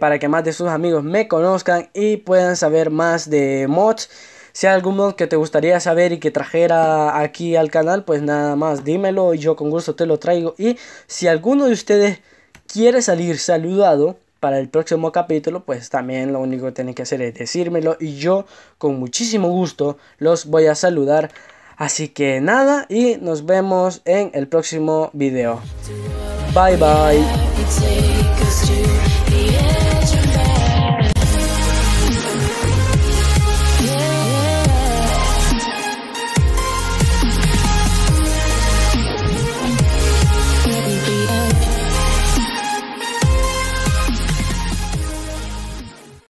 para que más de sus amigos me conozcan y puedan saber más de mods si hay algún mod que te gustaría saber y que trajera aquí al canal, pues nada más dímelo y yo con gusto te lo traigo. Y si alguno de ustedes quiere salir saludado para el próximo capítulo, pues también lo único que tienen que hacer es decírmelo y yo con muchísimo gusto los voy a saludar. Así que nada y nos vemos en el próximo video. Bye bye.